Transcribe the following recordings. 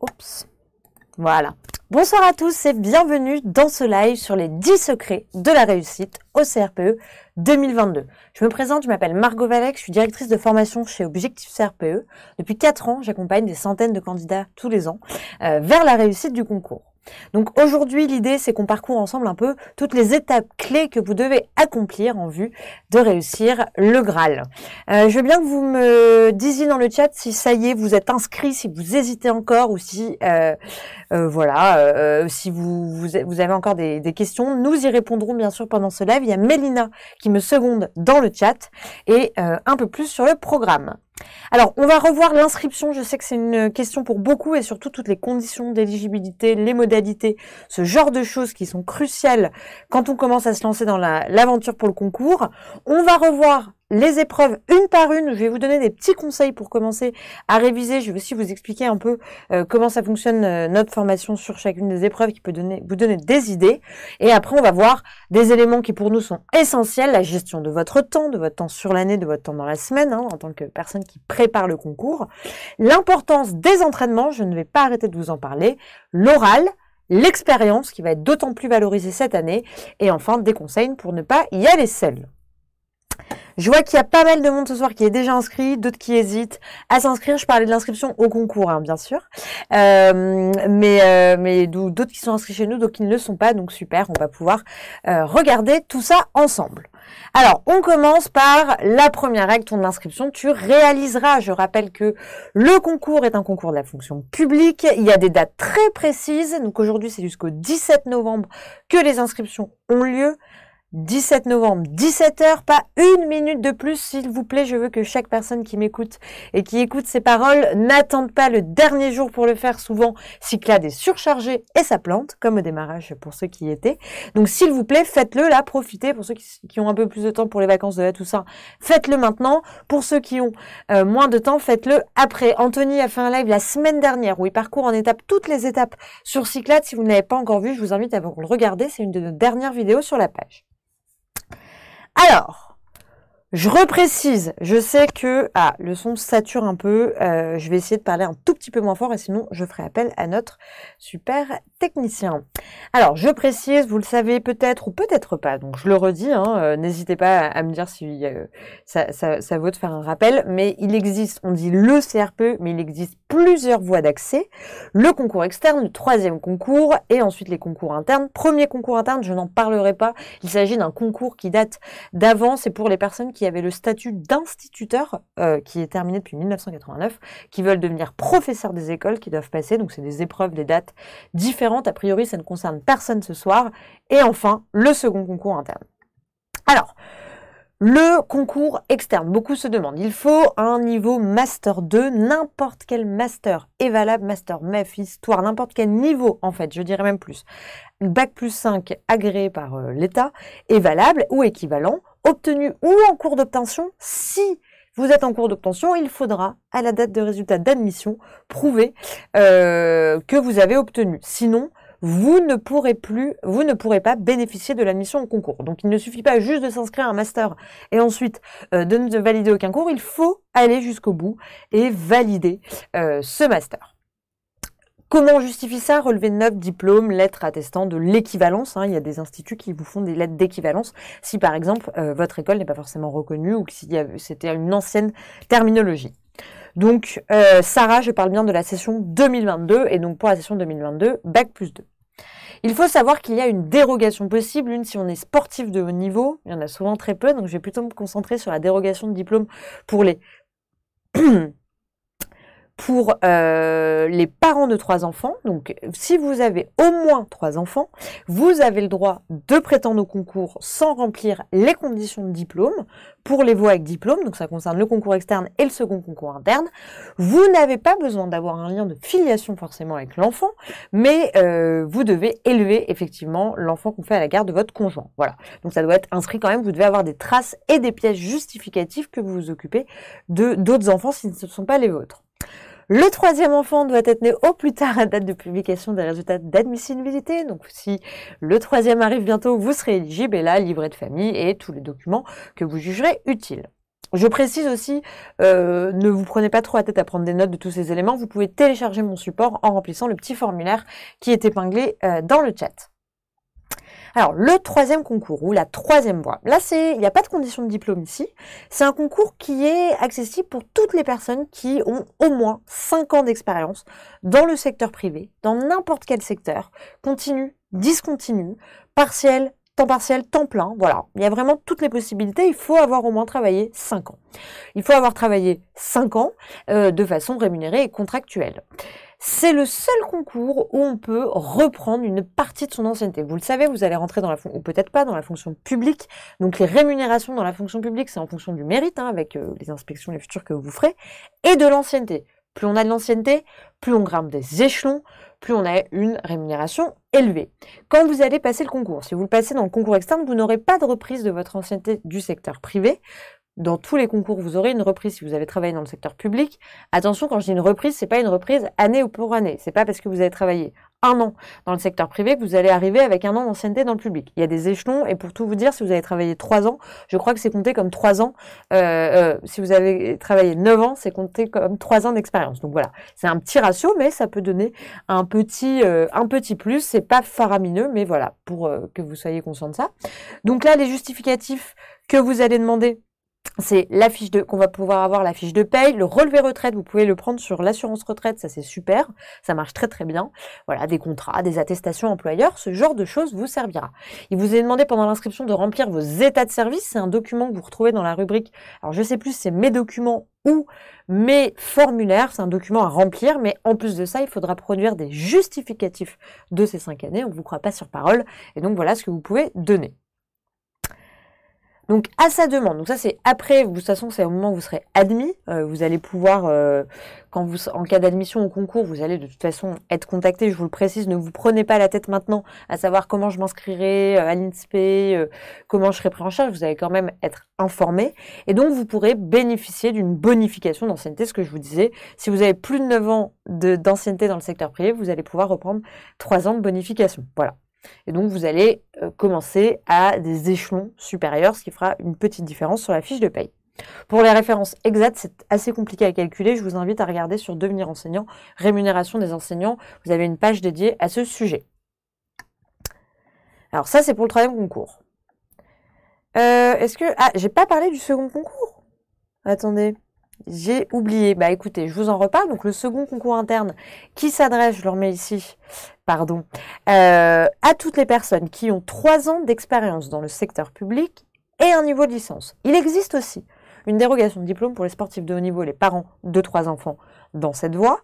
Oups. Voilà. Bonsoir à tous et bienvenue dans ce live sur les 10 secrets de la réussite au CRPE 2022. Je me présente, je m'appelle Margot Valec, je suis directrice de formation chez Objectif CRPE. Depuis 4 ans, j'accompagne des centaines de candidats tous les ans euh, vers la réussite du concours. Donc aujourd'hui, l'idée, c'est qu'on parcourt ensemble un peu toutes les étapes clés que vous devez accomplir en vue de réussir le Graal. Euh, je veux bien que vous me disiez dans le chat si ça y est, vous êtes inscrit, si vous hésitez encore ou si, euh, euh, voilà, si vous, avez encore des, des, questions. Nous y répondrons bien sûr pendant ce live. Il y a Mélina qui me seconde dans le chat et un peu plus sur le programme. Alors, on va revoir l'inscription. Je sais que c'est une question pour beaucoup et surtout toutes les conditions d'éligibilité, les modalités, ce genre de choses qui sont cruciales quand on commence à se lancer dans l'aventure pour le concours. On va revoir les épreuves une par une. Je vais vous donner des petits conseils pour commencer à réviser. Je vais aussi vous expliquer un peu euh, comment ça fonctionne euh, notre formation sur chacune des épreuves qui peut donner, vous donner des idées. Et après, on va voir des éléments qui pour nous sont essentiels, la gestion de votre temps, de votre temps sur l'année, de votre temps dans la semaine, hein, en tant que personne qui prépare le concours. L'importance des entraînements, je ne vais pas arrêter de vous en parler. L'oral, l'expérience qui va être d'autant plus valorisée cette année. Et enfin, des conseils pour ne pas y aller seul. Je vois qu'il y a pas mal de monde ce soir qui est déjà inscrit, d'autres qui hésitent à s'inscrire. Je parlais de l'inscription au concours, hein, bien sûr. Euh, mais euh, mais d'autres qui sont inscrits chez nous, d'autres qui ne le sont pas. Donc super, on va pouvoir euh, regarder tout ça ensemble. Alors, on commence par la première règle, ton inscription, tu réaliseras. Je rappelle que le concours est un concours de la fonction publique. Il y a des dates très précises. Donc aujourd'hui, c'est jusqu'au 17 novembre que les inscriptions ont lieu. 17 novembre, 17h, pas une minute de plus, s'il vous plaît. Je veux que chaque personne qui m'écoute et qui écoute ces paroles n'attende pas le dernier jour pour le faire. Souvent, Cyclade est surchargé et ça plante, comme au démarrage pour ceux qui y étaient. Donc, s'il vous plaît, faites-le là, profitez. Pour ceux qui, ont un peu plus de temps pour les vacances de la Toussaint, faites-le maintenant. Pour ceux qui ont euh, moins de temps, faites-le après. Anthony a fait un live la semaine dernière où il parcourt en étapes toutes les étapes sur Cyclade. Si vous ne l'avez pas encore vu, je vous invite à vous le regarder. C'est une de nos dernières vidéos sur la page. Alors, je reprécise, je sais que ah, le son sature un peu, euh, je vais essayer de parler un tout petit peu moins fort et sinon je ferai appel à notre super technicien. Alors je précise, vous le savez peut-être ou peut-être pas, donc je le redis, hein, euh, n'hésitez pas à me dire si euh, ça, vaut de faire un rappel, mais il existe, on dit le CRPE, mais il existe plusieurs voies d'accès, le concours externe, le troisième concours et ensuite les concours internes. Premier concours interne, je n'en parlerai pas, il s'agit d'un concours qui date d'avant, c'est pour les personnes qui y avait le statut d'instituteur, euh, qui est terminé depuis 1989, qui veulent devenir professeurs des écoles, qui doivent passer. Donc, c'est des épreuves, des dates différentes. A priori, ça ne concerne personne ce soir. Et enfin, le second concours interne. Alors, le concours externe, beaucoup se demandent, il faut un niveau Master 2, n'importe quel master est valable, Master MEF, Histoire, n'importe quel niveau en fait, je dirais même plus. Bac plus 5 agréé par euh, l'État est valable ou équivalent obtenu ou en cours d'obtention. Si vous êtes en cours d'obtention, il faudra, à la date de résultat d'admission, prouver euh, que vous avez obtenu. Sinon, vous ne pourrez plus, vous ne pourrez pas bénéficier de l'admission au concours. Donc, il ne suffit pas juste de s'inscrire à un master et ensuite euh, de ne valider aucun cours. Il faut aller jusqu'au bout et valider euh, ce master. Comment justifie ça Relever de neuf, diplômes, lettres attestant de l'équivalence. Hein. Il y a des instituts qui vous font des lettres d'équivalence si, par exemple, euh, votre école n'est pas forcément reconnue ou que c'était une ancienne terminologie. Donc, euh, Sarah, je parle bien de la session 2022. Et donc, pour la session 2022, Bac plus 2. Il faut savoir qu'il y a une dérogation possible, une si on est sportif de haut niveau, il y en a souvent très peu, donc je vais plutôt me concentrer sur la dérogation de diplôme pour les pour euh, les parents de trois enfants. Donc, si vous avez au moins trois enfants, vous avez le droit de prétendre au concours sans remplir les conditions de diplôme pour les voies avec diplôme. Donc, ça concerne le concours externe et le second concours interne. Vous n'avez pas besoin d'avoir un lien de filiation forcément avec l'enfant, mais euh, vous devez élever effectivement l'enfant qu'on fait à la garde de votre conjoint. Voilà. Donc, ça doit être inscrit quand même. Vous devez avoir des traces et des pièces justificatives que vous vous occupez de d'autres enfants si ce ne sont pas les vôtres. Le troisième enfant doit être né au plus tard à date de publication des résultats d'admissibilité. Donc si le troisième arrive bientôt, vous serez éligible et là, livret de famille et tous les documents que vous jugerez utiles. Je précise aussi, euh, ne vous prenez pas trop à tête à prendre des notes de tous ces éléments. Vous pouvez télécharger mon support en remplissant le petit formulaire qui est épinglé euh, dans le chat. Alors, le troisième concours ou la troisième voie. Là, c'est, il n'y a pas de condition de diplôme ici. C'est un concours qui est accessible pour toutes les personnes qui ont au moins 5 ans d'expérience dans le secteur privé, dans n'importe quel secteur, continu, discontinu, partiel, temps partiel, temps plein, voilà. Il y a vraiment toutes les possibilités. Il faut avoir au moins travaillé 5 ans. Il faut avoir travaillé 5 ans euh, de façon rémunérée et contractuelle c'est le seul concours où on peut reprendre une partie de son ancienneté. Vous le savez, vous allez rentrer dans la fonction, ou peut-être pas, dans la fonction publique. Donc les rémunérations dans la fonction publique, c'est en fonction du mérite, hein, avec euh, les inspections, les futures que vous ferez, et de l'ancienneté. Plus on a de l'ancienneté, plus on grimpe des échelons, plus on a une rémunération élevée. Quand vous allez passer le concours, si vous le passez dans le concours externe, vous n'aurez pas de reprise de votre ancienneté du secteur privé dans tous les concours, vous aurez une reprise si vous avez travaillé dans le secteur public. Attention, quand je dis une reprise, c'est pas une reprise année ou pour année. C'est pas parce que vous avez travaillé un an dans le secteur privé que vous allez arriver avec un an d'ancienneté dans le public. Il y a des échelons et pour tout vous dire, si vous avez travaillé trois ans, je crois que c'est compté comme trois ans. Euh, euh, si vous avez travaillé neuf ans, c'est compté comme trois ans d'expérience. Donc voilà, c'est un petit ratio, mais ça peut donner un petit, euh, un petit plus. C'est pas faramineux, mais voilà, pour euh, que vous soyez conscient de ça. Donc là, les justificatifs que vous allez demander c'est l'affiche de qu'on va pouvoir avoir la fiche de paye, le relevé retraite, vous pouvez le prendre sur l'assurance retraite, ça c'est super, ça marche très très bien. Voilà, des contrats, des attestations employeurs, ce genre de choses vous servira. Il vous est demandé pendant l'inscription de remplir vos états de service, c'est un document que vous retrouvez dans la rubrique. Alors je sais plus, c'est mes documents ou mes formulaires, c'est un document à remplir, mais en plus de ça, il faudra produire des justificatifs de ces cinq années, on ne vous croit pas sur parole, et donc voilà ce que vous pouvez donner. Donc à sa demande, donc ça c'est après, de toute façon c'est au moment où vous serez admis, euh, vous allez pouvoir, euh, quand vous, en cas d'admission au concours, vous allez de toute façon être contacté, je vous le précise, ne vous prenez pas la tête maintenant à savoir comment je m'inscrirai euh, à l'INSP, comment je serai pris en charge, vous allez quand même être informé, et donc vous pourrez bénéficier d'une bonification d'ancienneté, ce que je vous disais, si vous avez plus de 9 ans d'ancienneté dans le secteur privé, vous allez pouvoir reprendre 3 ans de bonification, voilà. Et donc, vous allez euh, commencer à des échelons supérieurs, ce qui fera une petite différence sur la fiche de paye. Pour les références exactes, c'est assez compliqué à calculer. Je vous invite à regarder sur Devenir enseignant, rémunération des enseignants. Vous avez une page dédiée à ce sujet. Alors ça, c'est pour le troisième concours. Euh, est-ce que... Ah, j'ai pas parlé du second concours Attendez. J'ai oublié. Bah écoutez, je vous en reparle. Donc le second concours interne qui s'adresse, je le remets ici, pardon, euh, à toutes les personnes qui ont trois ans d'expérience dans le secteur public et un niveau de licence. Il existe aussi une dérogation de diplôme pour les sportifs de haut niveau les parents de trois enfants dans cette voie.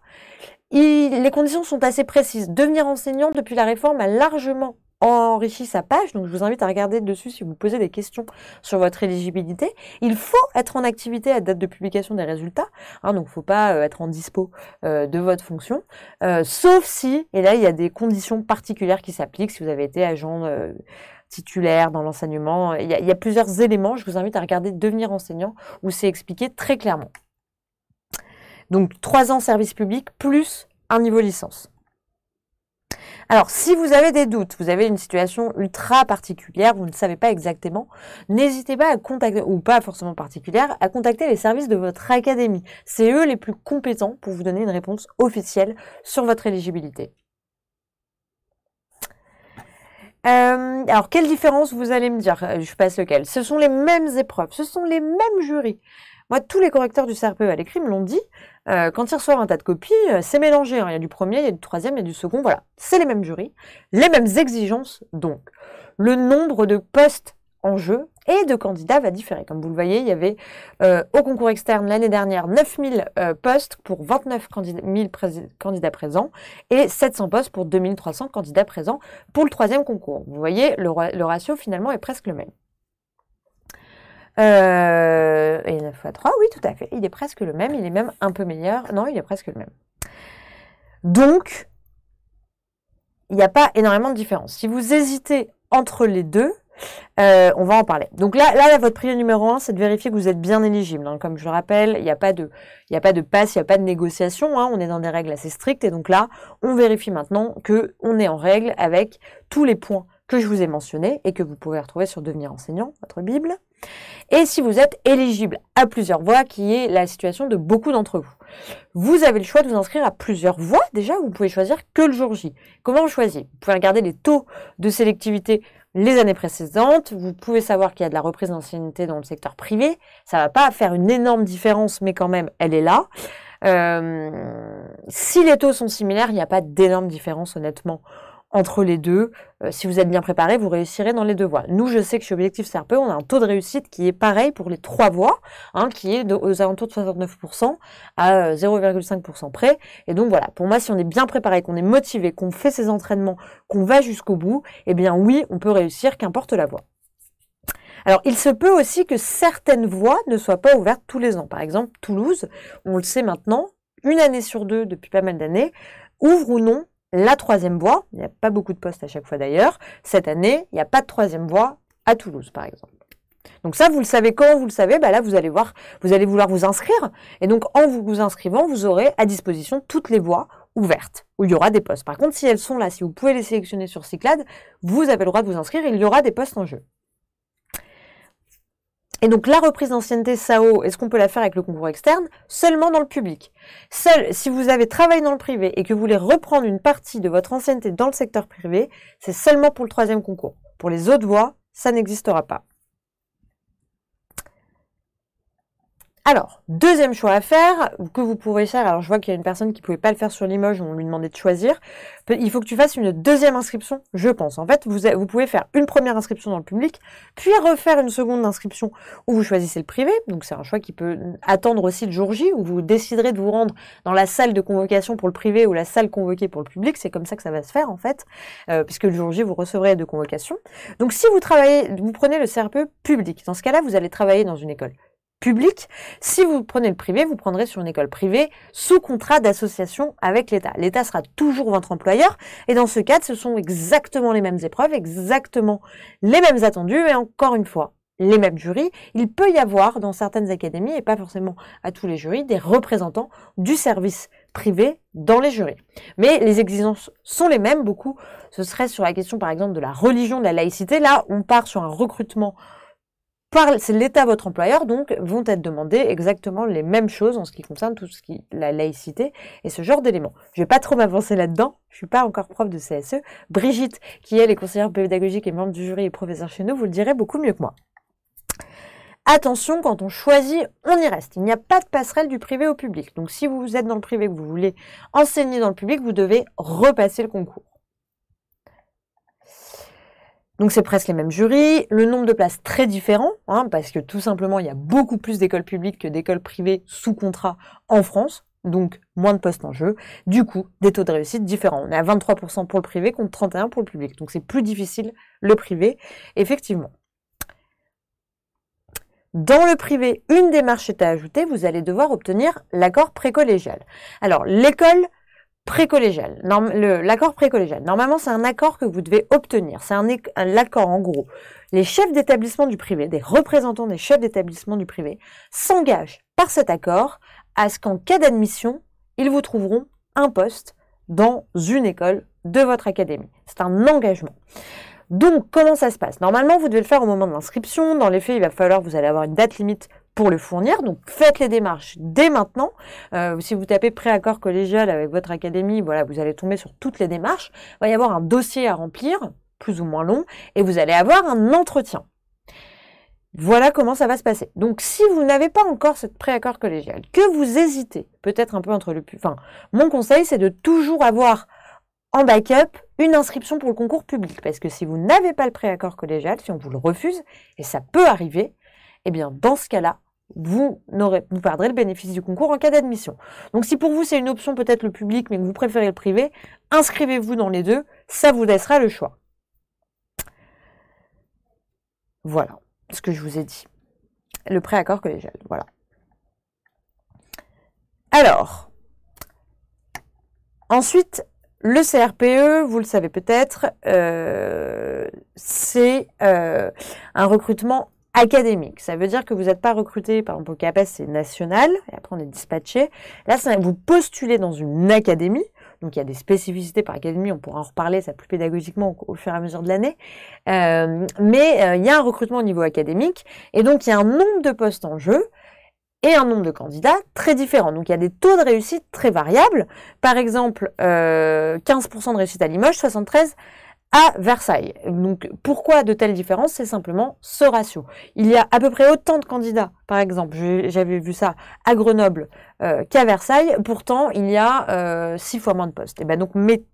les conditions sont assez précises. Devenir enseignant depuis la réforme a largement enrichi sa page, donc je vous invite à regarder dessus si vous posez des questions sur votre éligibilité. Il faut être en activité à date de publication des résultats, hein, donc il ne faut pas euh, être en dispo euh, de votre fonction, euh, sauf si, et là il y a des conditions particulières qui s'appliquent, si vous avez été agent titulaire dans l'enseignement, il y, il y a plusieurs éléments, je vous invite à regarder Devenir enseignant, où c'est expliqué très clairement. Donc trois ans service public plus un niveau licence. Alors, si vous avez des doutes, vous avez une situation ultra particulière, vous ne savez pas exactement, n'hésitez pas à contacter, ou pas forcément particulière, à contacter les services de votre académie. C'est eux les plus compétents pour vous donner une réponse officielle sur votre éligibilité. Euh, alors, quelle différence vous allez me dire euh, Je passe lequel Ce sont les mêmes épreuves, ce sont les mêmes jurys. Moi, tous les correcteurs du CRPE à l'écrit me l'ont dit. Euh, quand ils reçoivent un tas de copies, euh, c'est mélangé. Hein. Il y a du premier, il y a du troisième, il y a du second. Voilà, c'est les mêmes jurys, les mêmes exigences. Donc, le nombre de postes en jeu et de candidats va différer. Comme vous le voyez, il y avait euh, au concours externe l'année dernière 9000 postes pour 29 000 candidats présents et 700 postes pour 2300 candidats présents pour le troisième concours. Vous voyez, le ratio finalement est presque le même. Euh, et 9 x 3, oui, tout à fait. Il est presque le même. Il est même un peu meilleur. Non, il est presque le même. Donc, il n'y a pas énormément de différence. Si vous hésitez entre les deux, euh, on va en parler. Donc là, là, votre prix numéro 1, c'est de vérifier que vous êtes bien éligible. Hein. Comme je le rappelle, il n'y a, pas de, a pas de passe, il n'y a pas de négociation. Hein. On est dans des règles assez strictes. Et donc là, on vérifie maintenant qu'on est en règle avec tous les points que je vous ai mentionnés et que vous pouvez retrouver sur Devenir enseignant, votre Bible. Et si vous êtes éligible à plusieurs voix, qui est la situation de beaucoup d'entre vous, vous avez le choix de vous inscrire à plusieurs voix. Déjà, vous pouvez choisir que le jour J. Comment vous choisissez Vous pouvez regarder les taux de sélectivité les années précédentes. Vous pouvez savoir qu'il y a de la reprise d'ancienneté dans le secteur privé. Ça ne va pas faire une énorme différence, mais quand même, elle est là. Euh, si les taux sont similaires, il n'y a pas d'énorme différence honnêtement entre les deux. Euh, si vous êtes bien préparé, vous réussirez dans les deux voies. Nous, je sais que chez Objectif Serpeux, on a un taux de réussite qui est pareil pour les trois voies, hein, qui est aux alentours de 69% à 0,5% euh, près. Et donc voilà, pour moi, si on est bien préparé, qu'on est motivé, qu'on fait ses entraînements, qu'on va jusqu'au bout, eh bien oui, on peut réussir, qu'importe la voie. Alors, il se peut aussi que certaines voies ne soient pas ouvertes tous les ans. Par exemple, Toulouse, on le sait maintenant, une année sur deux depuis pas mal d'années, ouvre ou non la troisième voie. Il n'y a pas beaucoup de postes à chaque fois d'ailleurs. Cette année, il n'y a pas de troisième voie à Toulouse, par exemple. Donc ça, vous le savez quand vous le savez, bah là vous allez voir, vous allez vouloir vous inscrire. Et donc en vous, vous inscrivant, vous aurez à disposition toutes les voies ouvertes où il y aura des postes. Par contre, si elles sont là, si vous pouvez les sélectionner sur Cyclade, vous avez le droit de vous inscrire, il y aura des postes en jeu. Et donc la reprise d'ancienneté SAO, est-ce qu'on peut la faire avec le concours externe Seulement dans le public. Seul, si vous avez travaillé dans le privé et que vous voulez reprendre une partie de votre ancienneté dans le secteur privé, c'est seulement pour le troisième concours. Pour les autres voies, ça n'existera pas. Alors, deuxième choix à faire, que vous pouvez faire, alors je vois qu'il y a une personne qui ne pouvait pas le faire sur Limoges, on lui demandait de choisir, il faut que tu fasses une deuxième inscription, je pense. En fait, vous, pouvez faire une première inscription dans le public, puis refaire une seconde inscription où vous choisissez le privé, donc c'est un choix qui peut attendre aussi le jour J, où vous déciderez de vous rendre dans la salle de convocation pour le privé ou la salle convoquée pour le public, c'est comme ça que ça va se faire en fait, euh, puisque le jour J, vous recevrez deux convocations. Donc si vous travaillez, vous prenez le CRPE public, dans ce cas-là, vous allez travailler dans une école public. Si vous prenez le privé, vous prendrez sur une école privée sous contrat d'association avec l'État. L'État sera toujours votre employeur et dans ce cadre, ce sont exactement les mêmes épreuves, exactement les mêmes attendus et encore une fois, les mêmes jurys, il peut y avoir dans certaines académies, et pas forcément à tous les jurys, des représentants du service privé dans les jurys. Mais les exigences sont les mêmes, beaucoup. Ce serait sur la question par exemple de la religion, de la laïcité. Là, on part sur un recrutement c'est l'État, votre employeur, donc, vont être demandés exactement les mêmes choses en ce qui concerne tout ce qui la laïcité et ce genre d'éléments. Je vais pas trop m'avancer là-dedans. Je suis pas encore prof de CSE. Brigitte, qui est les conseillères pédagogiques et membre du jury et professeur chez nous, vous le direz beaucoup mieux que moi. Attention, quand on choisit, on y reste. Il n'y a pas de passerelle du privé au public. Donc si vous êtes dans le privé, que vous voulez enseigner dans le public, vous devez repasser le concours. Donc c'est presque les mêmes jurys, le nombre de places très différent, hein, parce que tout simplement il y a beaucoup plus d'écoles publiques que d'écoles privées sous contrat en France, donc moins de postes en jeu. Du coup, des taux de réussite différents. On est à 23% pour le privé contre 31% pour le public, donc c'est plus difficile le privé, effectivement. Dans le privé, une démarche est à ajouter, vous allez devoir obtenir l'accord précollégial. Alors l'école précollégial. L'accord précollégial, normalement, c'est un accord que vous devez obtenir. C'est un, accord, en gros. Les chefs d'établissement du privé, des représentants des chefs d'établissement du privé, s'engagent par cet accord à ce qu'en cas d'admission, ils vous trouveront un poste dans une école de votre académie. C'est un engagement. Donc, comment ça se passe Normalement, vous devez le faire au moment de l'inscription. Dans les faits, il va falloir, vous allez avoir une date limite pour le fournir. Donc faites les démarches dès maintenant. Euh, si vous tapez préaccord collégial avec votre académie, voilà, vous allez tomber sur toutes les démarches. Il va y avoir un dossier à remplir, plus ou moins long, et vous allez avoir un entretien. Voilà comment ça va se passer. Donc si vous n'avez pas encore cette préaccord collégial, que vous hésitez, peut-être un peu entre le... Enfin, mon conseil, c'est de toujours avoir en backup une inscription pour le concours public. Parce que si vous n'avez pas le préaccord collégial, si on vous le refuse, et ça peut arriver, eh bien, dans ce cas-là, vous, perdrez le bénéfice du concours en cas d'admission. Donc si pour vous c'est une option peut-être le public mais que vous préférez le privé, inscrivez-vous dans les deux, ça vous laissera le choix. Voilà ce que je vous ai dit. Le préaccord collégial, voilà. Alors, ensuite, le CRPE, vous le savez peut-être, euh, c'est euh, un recrutement académique. Ça veut dire que vous n'êtes pas recruté, par exemple au CAPES, c'est national, et après on est dispatché. Là, vous postulez dans une académie, donc il y a des spécificités par académie, on pourra en reparler ça plus pédagogiquement au, fur et à mesure de l'année. Euh, mais euh, il y a un recrutement au niveau académique, et donc il y a un nombre de postes en jeu et un nombre de candidats très différents. Donc il y a des taux de réussite très variables. Par exemple, 15% euh, de réussite à Limoges, 73% à Versailles. Donc pourquoi de telles différences C'est simplement ce ratio. Il y a à peu près autant de candidats, par exemple, j'avais vu ça à Grenoble euh, qu'à Versailles, pourtant il y a euh, six fois moins de postes. Et eh ben donc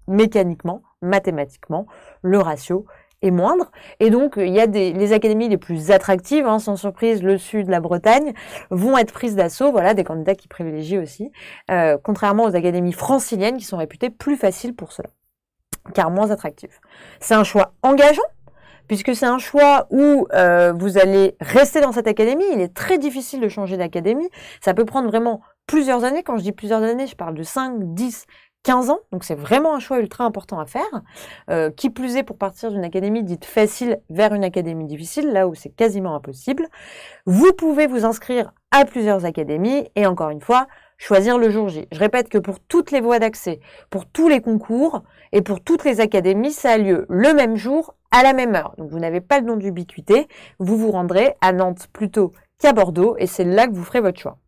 mécaniquement, mathématiquement, le ratio est moindre. Et donc, il y a des, les académies les plus attractives, hein, sans surprise, le sud, la Bretagne, vont être prises d'assaut. Voilà, des candidats qui privilégient aussi, euh, contrairement aux académies franciliennes qui sont réputées plus faciles pour cela car moins attractif. C'est un choix engageant, puisque c'est un choix où euh, vous allez rester dans cette académie. Il est très difficile de changer d'académie. Ça peut prendre vraiment plusieurs années. Quand je dis plusieurs années, je parle de 5, 10, 15 ans, donc c'est vraiment un choix ultra important à faire. Euh, qui plus est pour partir d'une académie dite facile vers une académie difficile, là où c'est quasiment impossible. Vous pouvez vous inscrire à plusieurs académies et encore une fois, choisir le jour J. Je répète que pour toutes les voies d'accès, pour tous les concours et pour toutes les académies, ça a lieu le même jour, à la même heure. Donc vous n'avez pas le nom d'ubiquité, vous vous rendrez à Nantes plutôt qu'à Bordeaux et c'est là que vous ferez votre choix.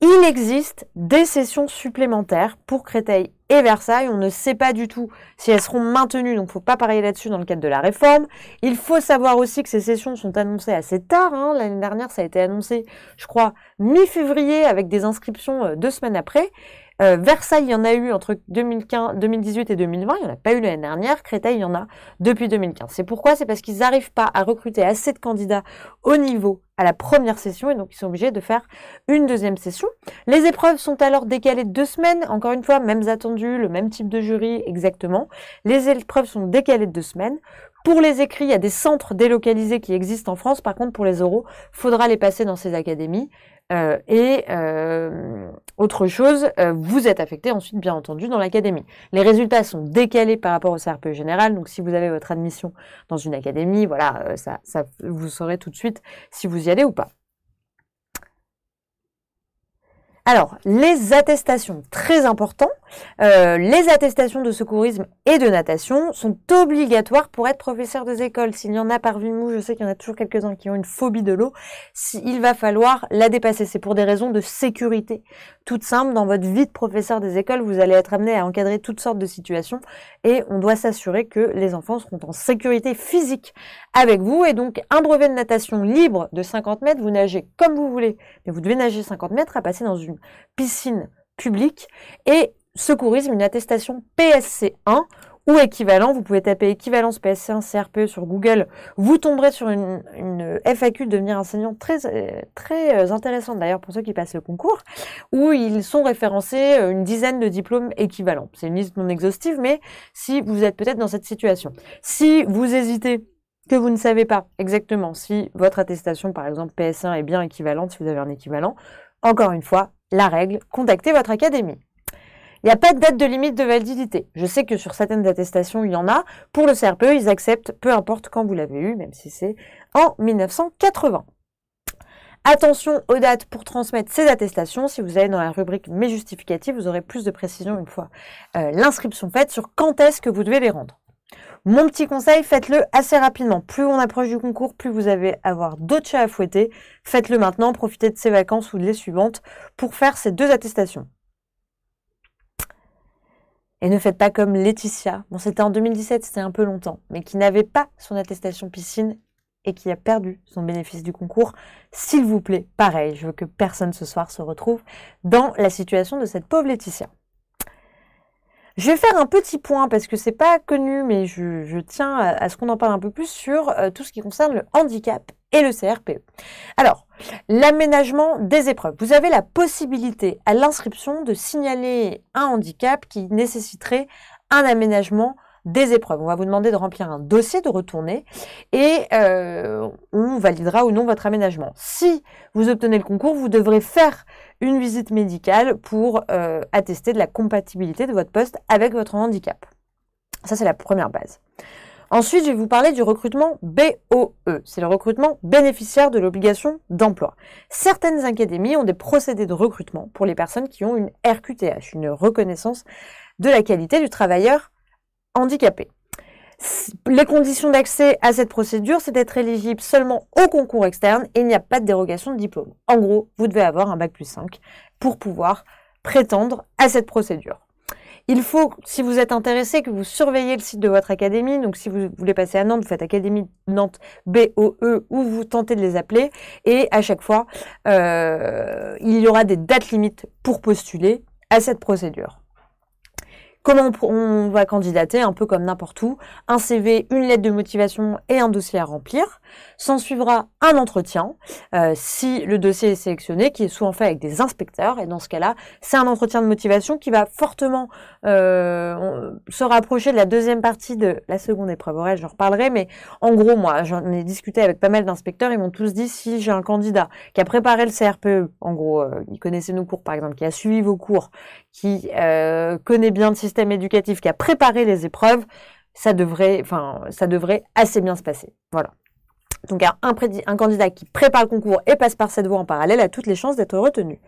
Il existe des sessions supplémentaires pour Créteil et Versailles. On ne sait pas du tout si elles seront maintenues, donc faut pas parier là-dessus dans le cadre de la réforme. Il faut savoir aussi que ces sessions sont annoncées assez tard. Hein. L'année dernière, ça a été annoncé, je crois, mi-février, avec des inscriptions euh, deux semaines après. Euh, Versailles, il y en a eu entre 2015, 2018 et 2020. Il n'y en a pas eu l'année dernière. Créteil, il y en a depuis 2015. C'est pourquoi C'est parce qu'ils n'arrivent pas à recruter assez de candidats au niveau à la première session et donc ils sont obligés de faire une deuxième session. Les épreuves sont alors décalées de deux semaines, encore une fois, même attendu, le même type de jury exactement. Les épreuves sont décalées de deux semaines. Pour les écrits, il y a des centres délocalisés qui existent en France. Par contre, pour les oraux, faudra les passer dans ces académies. Euh, et euh, autre chose, euh, vous êtes affecté ensuite, bien entendu, dans l'académie. Les résultats sont décalés par rapport au CRPE général. Donc, si vous avez votre admission dans une académie, voilà, ça, ça, vous saurez tout de suite si vous y allez ou pas. Alors, les attestations, très important, euh, les attestations de secourisme et de natation sont obligatoires pour être professeur des écoles. S'il y en a parmi nous, je sais qu'il y en a toujours quelques-uns qui ont une phobie de l'eau, il va falloir la dépasser. C'est pour des raisons de sécurité. Toute simple, dans votre vie de professeur des écoles, vous allez être amené à encadrer toutes sortes de situations et on doit s'assurer que les enfants seront en sécurité physique avec vous. Et donc, un brevet de natation libre de 50 mètres, vous nagez comme vous voulez, mais vous devez nager 50 mètres à passer dans une piscine publique et secourisme, une attestation PSC1 ou équivalent. Vous pouvez taper équivalence PSC1 CRPE sur Google. Vous tomberez sur une, FAQ de devenir enseignant très, très euh, intéressante d'ailleurs pour ceux qui passent le concours, où ils sont référencés euh, une dizaine de diplômes équivalents. C'est une liste non exhaustive, mais si vous êtes peut-être dans cette situation. Si vous hésitez, que vous ne savez pas exactement si votre attestation, par exemple PS1, est bien équivalente, si vous avez un équivalent, encore une fois, la règle, contactez votre académie. Il n'y a pas de date de limite de validité. Je sais que sur certaines attestations, il y en a. Pour le CRPE, ils acceptent peu importe quand vous l'avez eu, même si c'est en 1980. Attention aux dates pour transmettre ces attestations. Si vous allez dans la rubrique Mes justificatifs, vous aurez plus de précisions une fois euh, l'inscription faite sur quand est-ce que vous devez les rendre. Mon petit conseil, faites-le assez rapidement. Plus on approche du concours, plus vous avez avoir d'autres chats à fouetter. Faites-le maintenant, profitez de ces vacances ou de les suivantes pour faire ces deux attestations. Et ne faites pas comme Laetitia. Bon, c'était en 2017, c'était un peu longtemps, mais qui n'avait pas son attestation piscine et qui a perdu son bénéfice du concours. S'il vous plaît, pareil, je veux que personne ce soir se retrouve dans la situation de cette pauvre Laetitia. Je vais faire un petit point parce que c'est pas connu, mais je, tiens à, ce qu'on en parle un peu plus sur euh, tout ce qui concerne le handicap et le CRPE. Alors, l'aménagement des épreuves. Vous avez la possibilité à l'inscription de signaler un handicap qui nécessiterait un aménagement des épreuves. On va vous demander de remplir un dossier, de retourner, et euh, on validera ou non votre aménagement. Si vous obtenez le concours, vous devrez faire une visite médicale pour euh, attester de la compatibilité de votre poste avec votre handicap. Ça, c'est la première base. Ensuite, je vais vous parler du recrutement BOE, c'est le recrutement bénéficiaire de l'obligation d'emploi. Certaines académies ont des procédés de recrutement pour les personnes qui ont une RQTH, une reconnaissance de la qualité du travailleur handicapé. Les conditions d'accès à cette procédure, c'est d'être éligible seulement au concours externe et il n'y a pas de dérogation de diplôme. En gros, vous devez avoir un bac plus 5 pour pouvoir prétendre à cette procédure. Il faut, si vous êtes intéressé, que vous surveillez le site de votre académie. Donc, si vous voulez passer à Nantes, vous faites Académie Nantes BOE ou vous tentez de les appeler. Et à chaque fois, euh, il y aura des dates limites pour postuler à cette procédure comment on, va candidater, un peu comme n'importe où, un CV, une lettre de motivation et un dossier à remplir. S'en suivra un entretien, euh, si le dossier est sélectionné, qui est souvent fait avec des inspecteurs, et dans ce cas-là, c'est un entretien de motivation qui va fortement euh, se rapprocher de la deuxième partie de la seconde épreuve orale, j'en reparlerai, mais en gros, moi, j'en ai discuté avec pas mal d'inspecteurs, ils m'ont tous dit si j'ai un candidat qui a préparé le CRPE, en gros, euh, il connaissait nos cours par exemple, qui a suivi vos cours, qui euh, connaît bien le système éducatif, qui a préparé les épreuves, ça devrait, enfin, ça devrait assez bien se passer. Voilà. Donc un, candidat qui prépare le concours et passe par cette voie en parallèle a toutes les chances d'être retenu.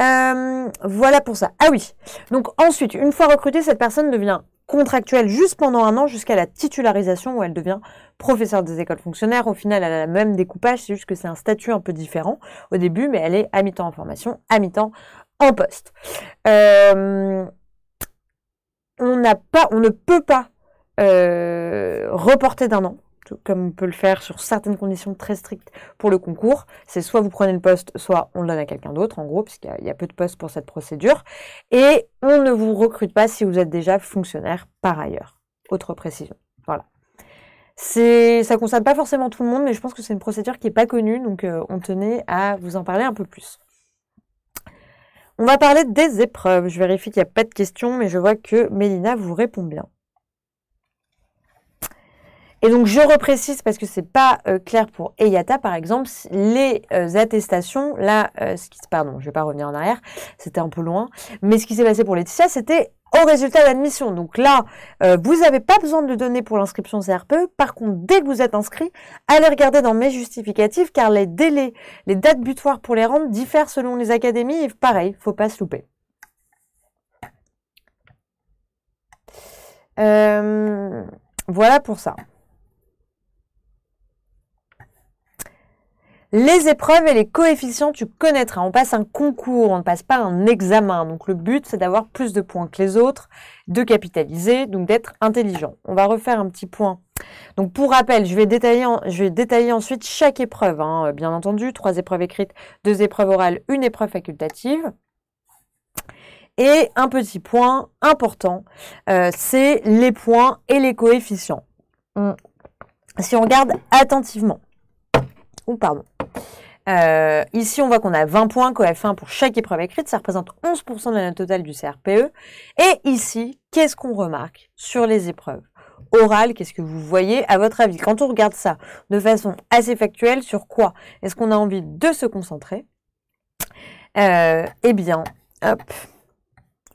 Euh, voilà pour ça. Ah oui. Donc ensuite, une fois recrutée, cette personne devient contractuelle juste pendant un an jusqu'à la titularisation où elle devient professeure des écoles fonctionnaires. Au final, elle a le même découpage, c'est juste que c'est un statut un peu différent au début, mais elle est à mi-temps en formation, à mi-temps en poste. Euh, on, pas, on ne peut pas euh, reporter d'un an comme on peut le faire sur certaines conditions très strictes pour le concours, c'est soit vous prenez le poste, soit on le donne à quelqu'un d'autre, en gros, puisqu'il y, y, a peu de postes pour cette procédure. Et on ne vous recrute pas si vous êtes déjà fonctionnaire par ailleurs. Autre précision. Voilà. C'est, ça concerne pas forcément tout le monde, mais je pense que c'est une procédure qui n'est pas connue, donc euh, on tenait à vous en parler un peu plus. On va parler des épreuves. Je vérifie qu'il n'y a pas de questions, mais je vois que Mélina vous répond bien. Et donc, je reprécise parce que c'est pas euh, clair pour EIATA, par exemple, les euh, attestations, là, euh, ce qui, pardon, je vais pas revenir en arrière, c'était un peu loin, mais ce qui s'est passé pour Laetitia, c'était au résultat d'admission. Donc là, vous n'avez pas besoin de donner pour l'inscription CRPE. Par contre, dès que vous êtes inscrit, allez regarder dans mes justificatifs, car les délais, les dates butoirs pour les rendre diffèrent selon les académies. Et pareil, faut pas se louper. voilà pour ça. Les épreuves et les coefficients, tu connaîtras. On passe un concours, on ne passe pas un examen. Donc le but, c'est d'avoir plus de points que les autres, de capitaliser, donc d'être intelligent. On va refaire un petit point. Donc pour rappel, je vais détailler, ensuite chaque épreuve, hein. euh, bien entendu. Trois épreuves écrites, deux épreuves orales, une épreuve facultative. Et un petit point important, euh, c'est les points et les coefficients. Hmm. Si on regarde attentivement, ou pardon, euh, ici, on voit qu'on a 20 points COF1 pour chaque épreuve écrite. Ça représente 11% de la note totale du CRPE. Et ici, qu'est-ce qu'on remarque sur les épreuves orales Qu'est-ce que vous voyez à votre avis Quand on regarde ça de façon assez factuelle, sur quoi est-ce qu'on a envie de se concentrer euh, Eh bien, hop,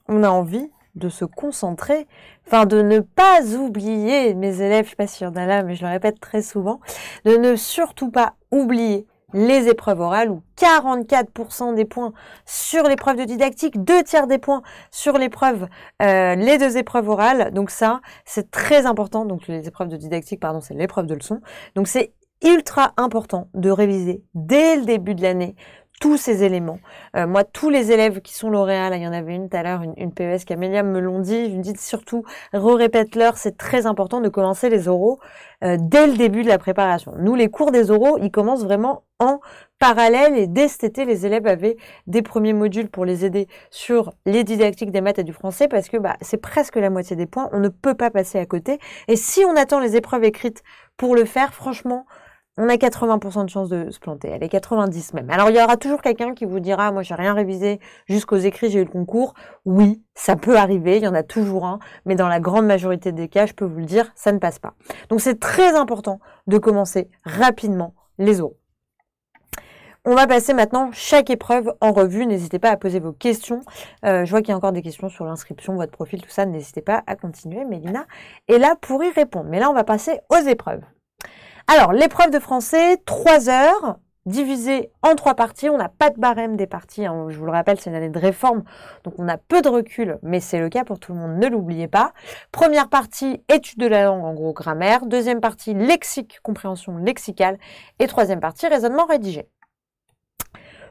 on a envie de se concentrer, enfin de ne pas oublier, mes élèves, je ne sais pas si y là, mais je le répète très souvent, de ne surtout pas oublier les épreuves orales ou 44% des points sur l'épreuve de didactique, deux tiers des points sur l'épreuve, euh, les deux épreuves orales. Donc ça, c'est très important. Donc les épreuves de didactique, pardon, c'est l'épreuve de leçon. Donc c'est ultra important de réviser dès le début de l'année tous ces éléments. Euh, moi, tous les élèves qui sont l'oréal, il y en avait une tout à l'heure, une, une PES Camélia me l'ont dit, je me dis surtout, re-répète-leur, c'est très important de commencer les oraux euh, dès le début de la préparation. Nous, les cours des oraux, ils commencent vraiment en parallèle et dès cet été, les élèves avaient des premiers modules pour les aider sur les didactiques des maths et du français parce que bah, c'est presque la moitié des points, on ne peut pas passer à côté. Et si on attend les épreuves écrites pour le faire, franchement, on a 80% de chances de se planter. Elle est 90 même. Alors, il y aura toujours quelqu'un qui vous dira, moi, j'ai rien révisé jusqu'aux écrits, j'ai eu le concours. Oui, ça peut arriver. Il y en a toujours un. Mais dans la grande majorité des cas, je peux vous le dire, ça ne passe pas. Donc, c'est très important de commencer rapidement les oraux. On va passer maintenant chaque épreuve en revue. N'hésitez pas à poser vos questions. Euh, je vois qu'il y a encore des questions sur l'inscription, votre profil, tout ça. N'hésitez pas à continuer. Mélina est là pour y répondre. Mais là, on va passer aux épreuves. Alors, l'épreuve de français, 3 heures, divisée en trois parties. On n'a pas de barème des parties. Hein. Je vous le rappelle, c'est une année de réforme, donc on a peu de recul, mais c'est le cas pour tout le monde, ne l'oubliez pas. Première partie, étude de la langue, en gros grammaire. Deuxième partie, lexique, compréhension lexicale. Et troisième partie, raisonnement rédigé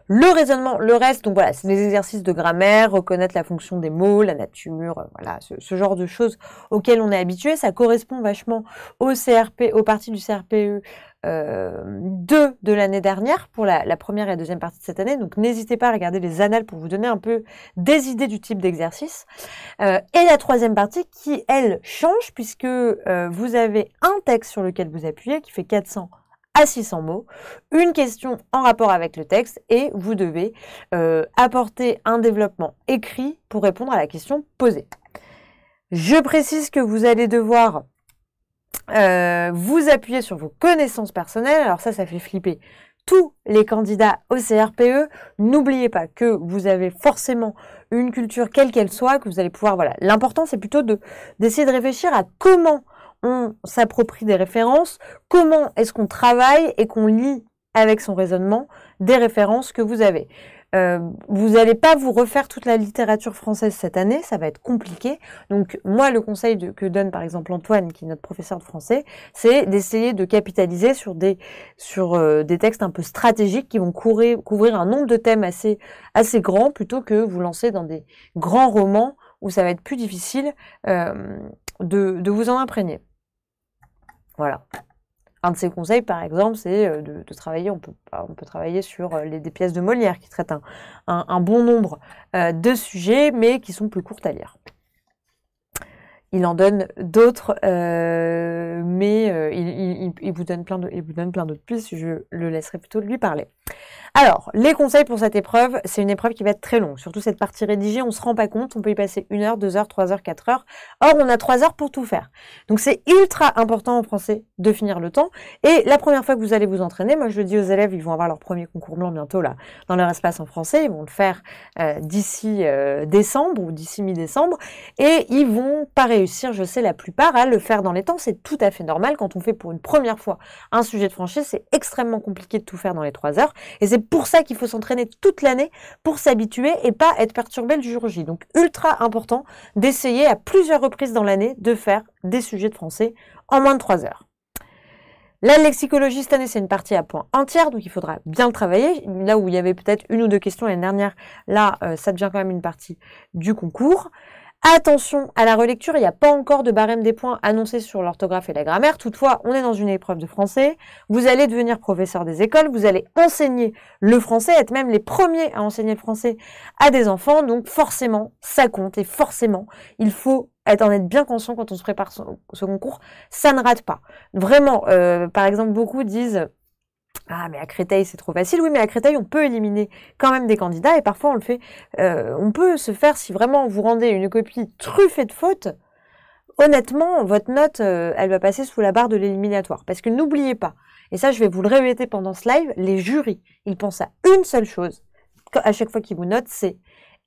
le raisonnement, le reste, donc voilà, c'est des exercices de grammaire, reconnaître la fonction des mots, la nature, euh, voilà, ce, genre de choses auxquelles on est habitué. Ça correspond vachement au CRP, aux parties du CRPE euh, 2 de l'année dernière pour la, première et la deuxième partie de cette année. Donc n'hésitez pas à regarder les annales pour vous donner un peu des idées du type d'exercice. Euh, et la troisième partie qui, elle, change puisque euh, vous avez un texte sur lequel vous appuyez qui fait 400 à 600 mots, une question en rapport avec le texte et vous devez euh, apporter un développement écrit pour répondre à la question posée. Je précise que vous allez devoir euh, vous appuyer sur vos connaissances personnelles. Alors ça, ça fait flipper tous les candidats au CRPE. N'oubliez pas que vous avez forcément une culture quelle qu'elle soit, que vous allez pouvoir, voilà. L'important, c'est plutôt d'essayer de réfléchir à comment on s'approprie des références, comment est-ce qu'on travaille et qu'on lit avec son raisonnement des références que vous avez. Euh, vous n'allez pas vous refaire toute la littérature française cette année, ça va être compliqué. Donc moi, le conseil que donne par exemple Antoine, qui est notre professeur de français, c'est d'essayer de capitaliser sur des sur euh, des textes un peu stratégiques qui vont courir, couvrir un nombre de thèmes assez assez grand, plutôt que vous lancer dans des grands romans où ça va être plus difficile euh, de vous en imprégner. Voilà. Un de ses conseils, par exemple, c'est euh, de, travailler, on peut, on peut travailler sur euh, les, des pièces de Molière qui traitent un, bon nombre euh, de sujets, mais qui sont plus courtes à lire. Il en donne d'autres, mais il, vous donne plein de, vous donne plein d'autres pistes, je le laisserai plutôt lui parler. Alors, les conseils pour cette épreuve, c'est une épreuve qui va être très longue. Surtout cette partie rédigée, on ne se rend pas compte, on peut y passer une heure, deux heures, trois heures, quatre heures. Or, on a trois heures pour tout faire. Donc, c'est ultra important en français de finir le temps. Et la première fois que vous allez vous entraîner, moi je le dis aux élèves, ils vont avoir leur premier concours blanc bientôt là, dans leur espace en français. Ils vont le faire euh, d'ici euh, décembre ou d'ici mi-décembre. Et ils vont pas réussir, je sais, la plupart à le faire dans les temps. C'est tout à fait normal quand on fait pour une première fois un sujet de franchise. C'est extrêmement compliqué de tout faire dans les trois heures. Et c'est pour ça qu'il faut s'entraîner toute l'année pour s'habituer et pas être perturbé le jour J. Donc ultra important d'essayer à plusieurs reprises dans l'année de faire des sujets de français en moins de 3 heures. La lexicologie, cette année, c'est une partie à point entière, donc il faudra bien le travailler. Là où il y avait peut-être une ou deux questions l'année dernière, là, euh, ça devient quand même une partie du concours. Attention à la relecture, il n'y a pas encore de barème des points annoncé sur l'orthographe et la grammaire. Toutefois, on est dans une épreuve de français. Vous allez devenir professeur des écoles, vous allez enseigner le français, être même les premiers à enseigner le français à des enfants. Donc forcément, ça compte et forcément, il faut être en être bien conscient quand on se prépare ce concours. Ça ne rate pas. Vraiment, euh, par exemple, beaucoup disent ah, mais à Créteil, c'est trop facile. Oui, mais à Créteil, on peut éliminer quand même des candidats et parfois on le fait. Euh, on peut se faire, si vraiment vous rendez une copie truffée de fautes, honnêtement, votre note, euh, elle va passer sous la barre de l'éliminatoire. Parce que n'oubliez pas, et ça, je vais vous le répéter pendant ce live, les jurys, ils pensent à une seule chose à chaque fois qu'ils vous notent, c'est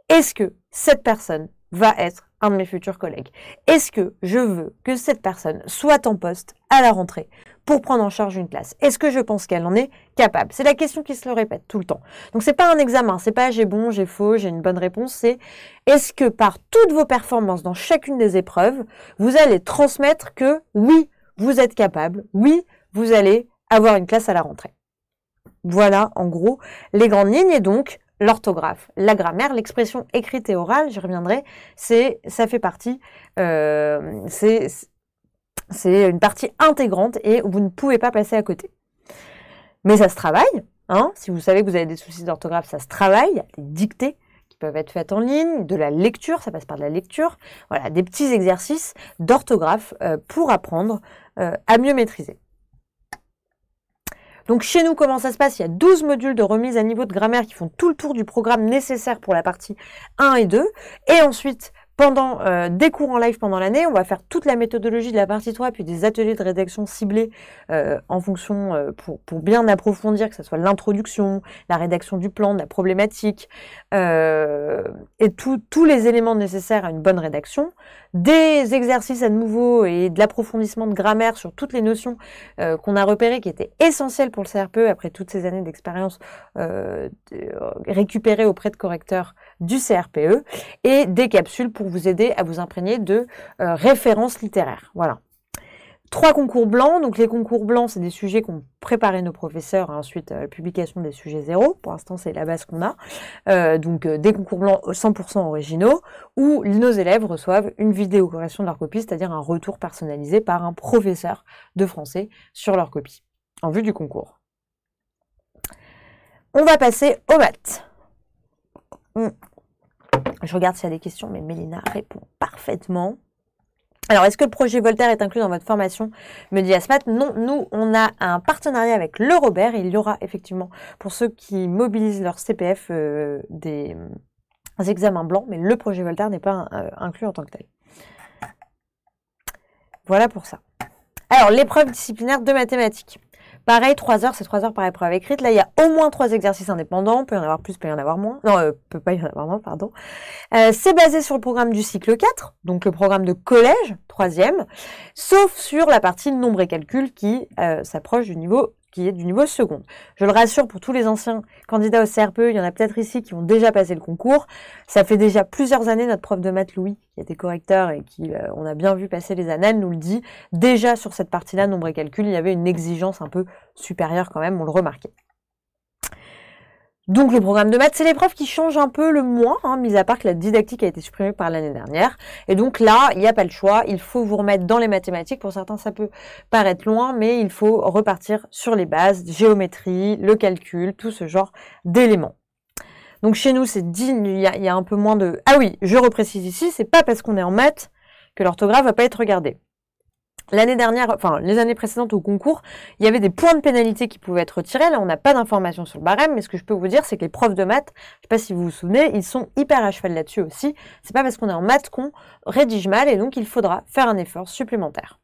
est-ce que cette personne va être un de mes futurs collègues. Est-ce que je veux que cette personne soit en poste à la rentrée pour prendre en charge une classe Est-ce que je pense qu'elle en est capable C'est la question qui se le répète tout le temps. Donc c'est pas un examen, c'est pas j'ai bon, j'ai faux, j'ai une bonne réponse, c'est est-ce que par toutes vos performances dans chacune des épreuves, vous allez transmettre que oui, vous êtes capable, oui, vous allez avoir une classe à la rentrée. Voilà en gros les grandes lignes et donc l'orthographe, la grammaire, l'expression écrite et orale, j'y reviendrai, c'est, ça fait partie, euh, c'est, c'est une partie intégrante et vous ne pouvez pas passer à côté. Mais ça se travaille, hein, si vous savez que vous avez des soucis d'orthographe, ça se travaille, les des dictées qui peuvent être faites en ligne, de la lecture, ça passe par de la lecture, voilà, des petits exercices d'orthographe euh, pour apprendre euh, à mieux maîtriser. Donc chez nous, comment ça se passe Il y a 12 modules de remise à niveau de grammaire qui font tout le tour du programme nécessaire pour la partie 1 et 2. Et ensuite, pendant euh, des cours en live pendant l'année. On va faire toute la méthodologie de la partie 3, puis des ateliers de rédaction ciblés euh, en fonction euh, pour, pour, bien approfondir, que ce soit l'introduction, la rédaction du plan, de la problématique, et tous les éléments nécessaires à une bonne rédaction. Des exercices à nouveau et de l'approfondissement de grammaire sur toutes les notions qu'on a repérées qui étaient essentielles pour le CRPE après toutes ces années d'expérience récupérées auprès de correcteurs du CRPE et des capsules pour vous aider à vous imprégner de euh, références littéraires. Voilà. Trois concours blancs. Donc les concours blancs, c'est des sujets qu'ont préparé nos professeurs hein, Ensuite, la euh, publication des sujets zéro. Pour l'instant, c'est la base qu'on a. Euh, donc des concours blancs 100% originaux où nos élèves reçoivent une vidéo correction de leur copie, c'est-à-dire un retour personnalisé par un professeur de français sur leur copie en vue du concours. On va passer au maths. Je regarde s'il y a des questions, mais Mélina répond parfaitement. Alors, est-ce que le projet Voltaire est inclus dans votre formation Me dit Asmat. Non, nous, on a un partenariat avec le Robert. il y aura effectivement, pour ceux qui mobilisent leur CPF, euh, des, examens blancs, mais le projet Voltaire n'est pas euh, inclus en tant que tel. Voilà pour ça. Alors, l'épreuve disciplinaire de mathématiques. Pareil, trois heures, c'est trois heures par épreuve écrite. Là, il y a au moins trois exercices indépendants. Peut y en avoir plus, peut y en avoir moins. Non, euh, peut pas y en avoir moins, pardon. Euh, c'est basé sur le programme du cycle 4, donc le programme de collège, troisième, sauf sur la partie nombre et calcul qui euh, s'approche du niveau qui est du niveau seconde. Je le rassure pour tous les anciens candidats au CRPE, il y en a peut-être ici qui ont déjà passé le concours. Ça fait déjà plusieurs années, notre prof de maths, Louis, qui était correcteur et qui, euh, on a bien vu passer les annales, nous le dit. Déjà sur cette partie-là, nombre et calcul, il y avait une exigence un peu supérieure quand même, on le remarquait. Donc le programme de maths, c'est l'épreuve qui change un peu le moins, hein, mis à part que la didactique a été supprimée par l'année dernière. Et donc là, il n'y a pas le choix, il faut vous remettre dans les mathématiques. Pour certains, ça peut paraître loin, mais il faut repartir sur les bases, géométrie, le calcul, tout ce genre d'éléments. Donc chez nous, c'est digne, il y, a un peu moins de... Ah oui, je reprécise ici, c'est pas parce qu'on est en maths que l'orthographe va pas être regardée. L'année dernière, enfin les années précédentes au concours, il y avait des points de pénalité qui pouvaient être tirés. Là, on n'a pas d'informations sur le barème, mais ce que je peux vous dire, c'est que les profs de maths, je sais pas si vous vous souvenez, ils sont hyper à cheval là-dessus aussi. C'est pas parce qu'on est en maths qu'on rédige mal, et donc il faudra faire un effort supplémentaire.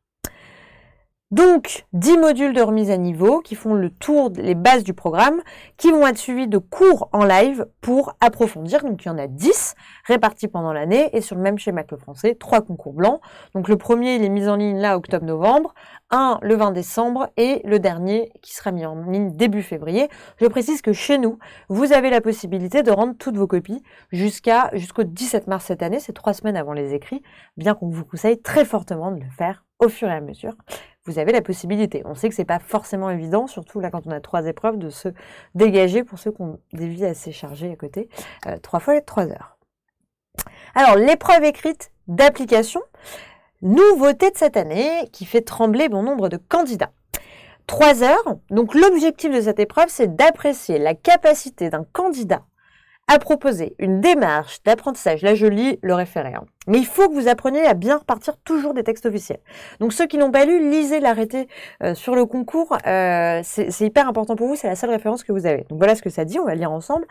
Donc, 10 modules de remise à niveau qui font le tour des bases du programme, qui vont être suivis de cours en live pour approfondir. Donc, il y en a 10 répartis pendant l'année et sur le même schéma que le français, trois concours blancs. Donc, le premier, il est mis en ligne là, octobre-novembre, un le 20 décembre et le dernier qui sera mis en ligne début février. Je précise que chez nous, vous avez la possibilité de rendre toutes vos copies jusqu'à, jusqu'au 17 mars cette année, c'est trois semaines avant les écrits, bien qu'on vous conseille très fortement de le faire au fur et à mesure vous avez la possibilité. On sait que c'est pas forcément évident, surtout là quand on a trois épreuves, de se dégager pour ceux qui ont des vies assez chargées à côté, euh, trois fois les trois heures. Alors, l'épreuve écrite d'application, nouveauté de cette année qui fait trembler bon nombre de candidats. Trois heures. Donc l'objectif de cette épreuve, c'est d'apprécier la capacité d'un candidat à proposer une démarche d'apprentissage. Là, je lis le référé. Hein. Mais il faut que vous appreniez à bien repartir toujours des textes officiels. Donc ceux qui n'ont pas lu, lisez l'arrêté euh, sur le concours. Euh, c'est hyper important pour vous, c'est la seule référence que vous avez. Donc voilà ce que ça dit, on va lire ensemble.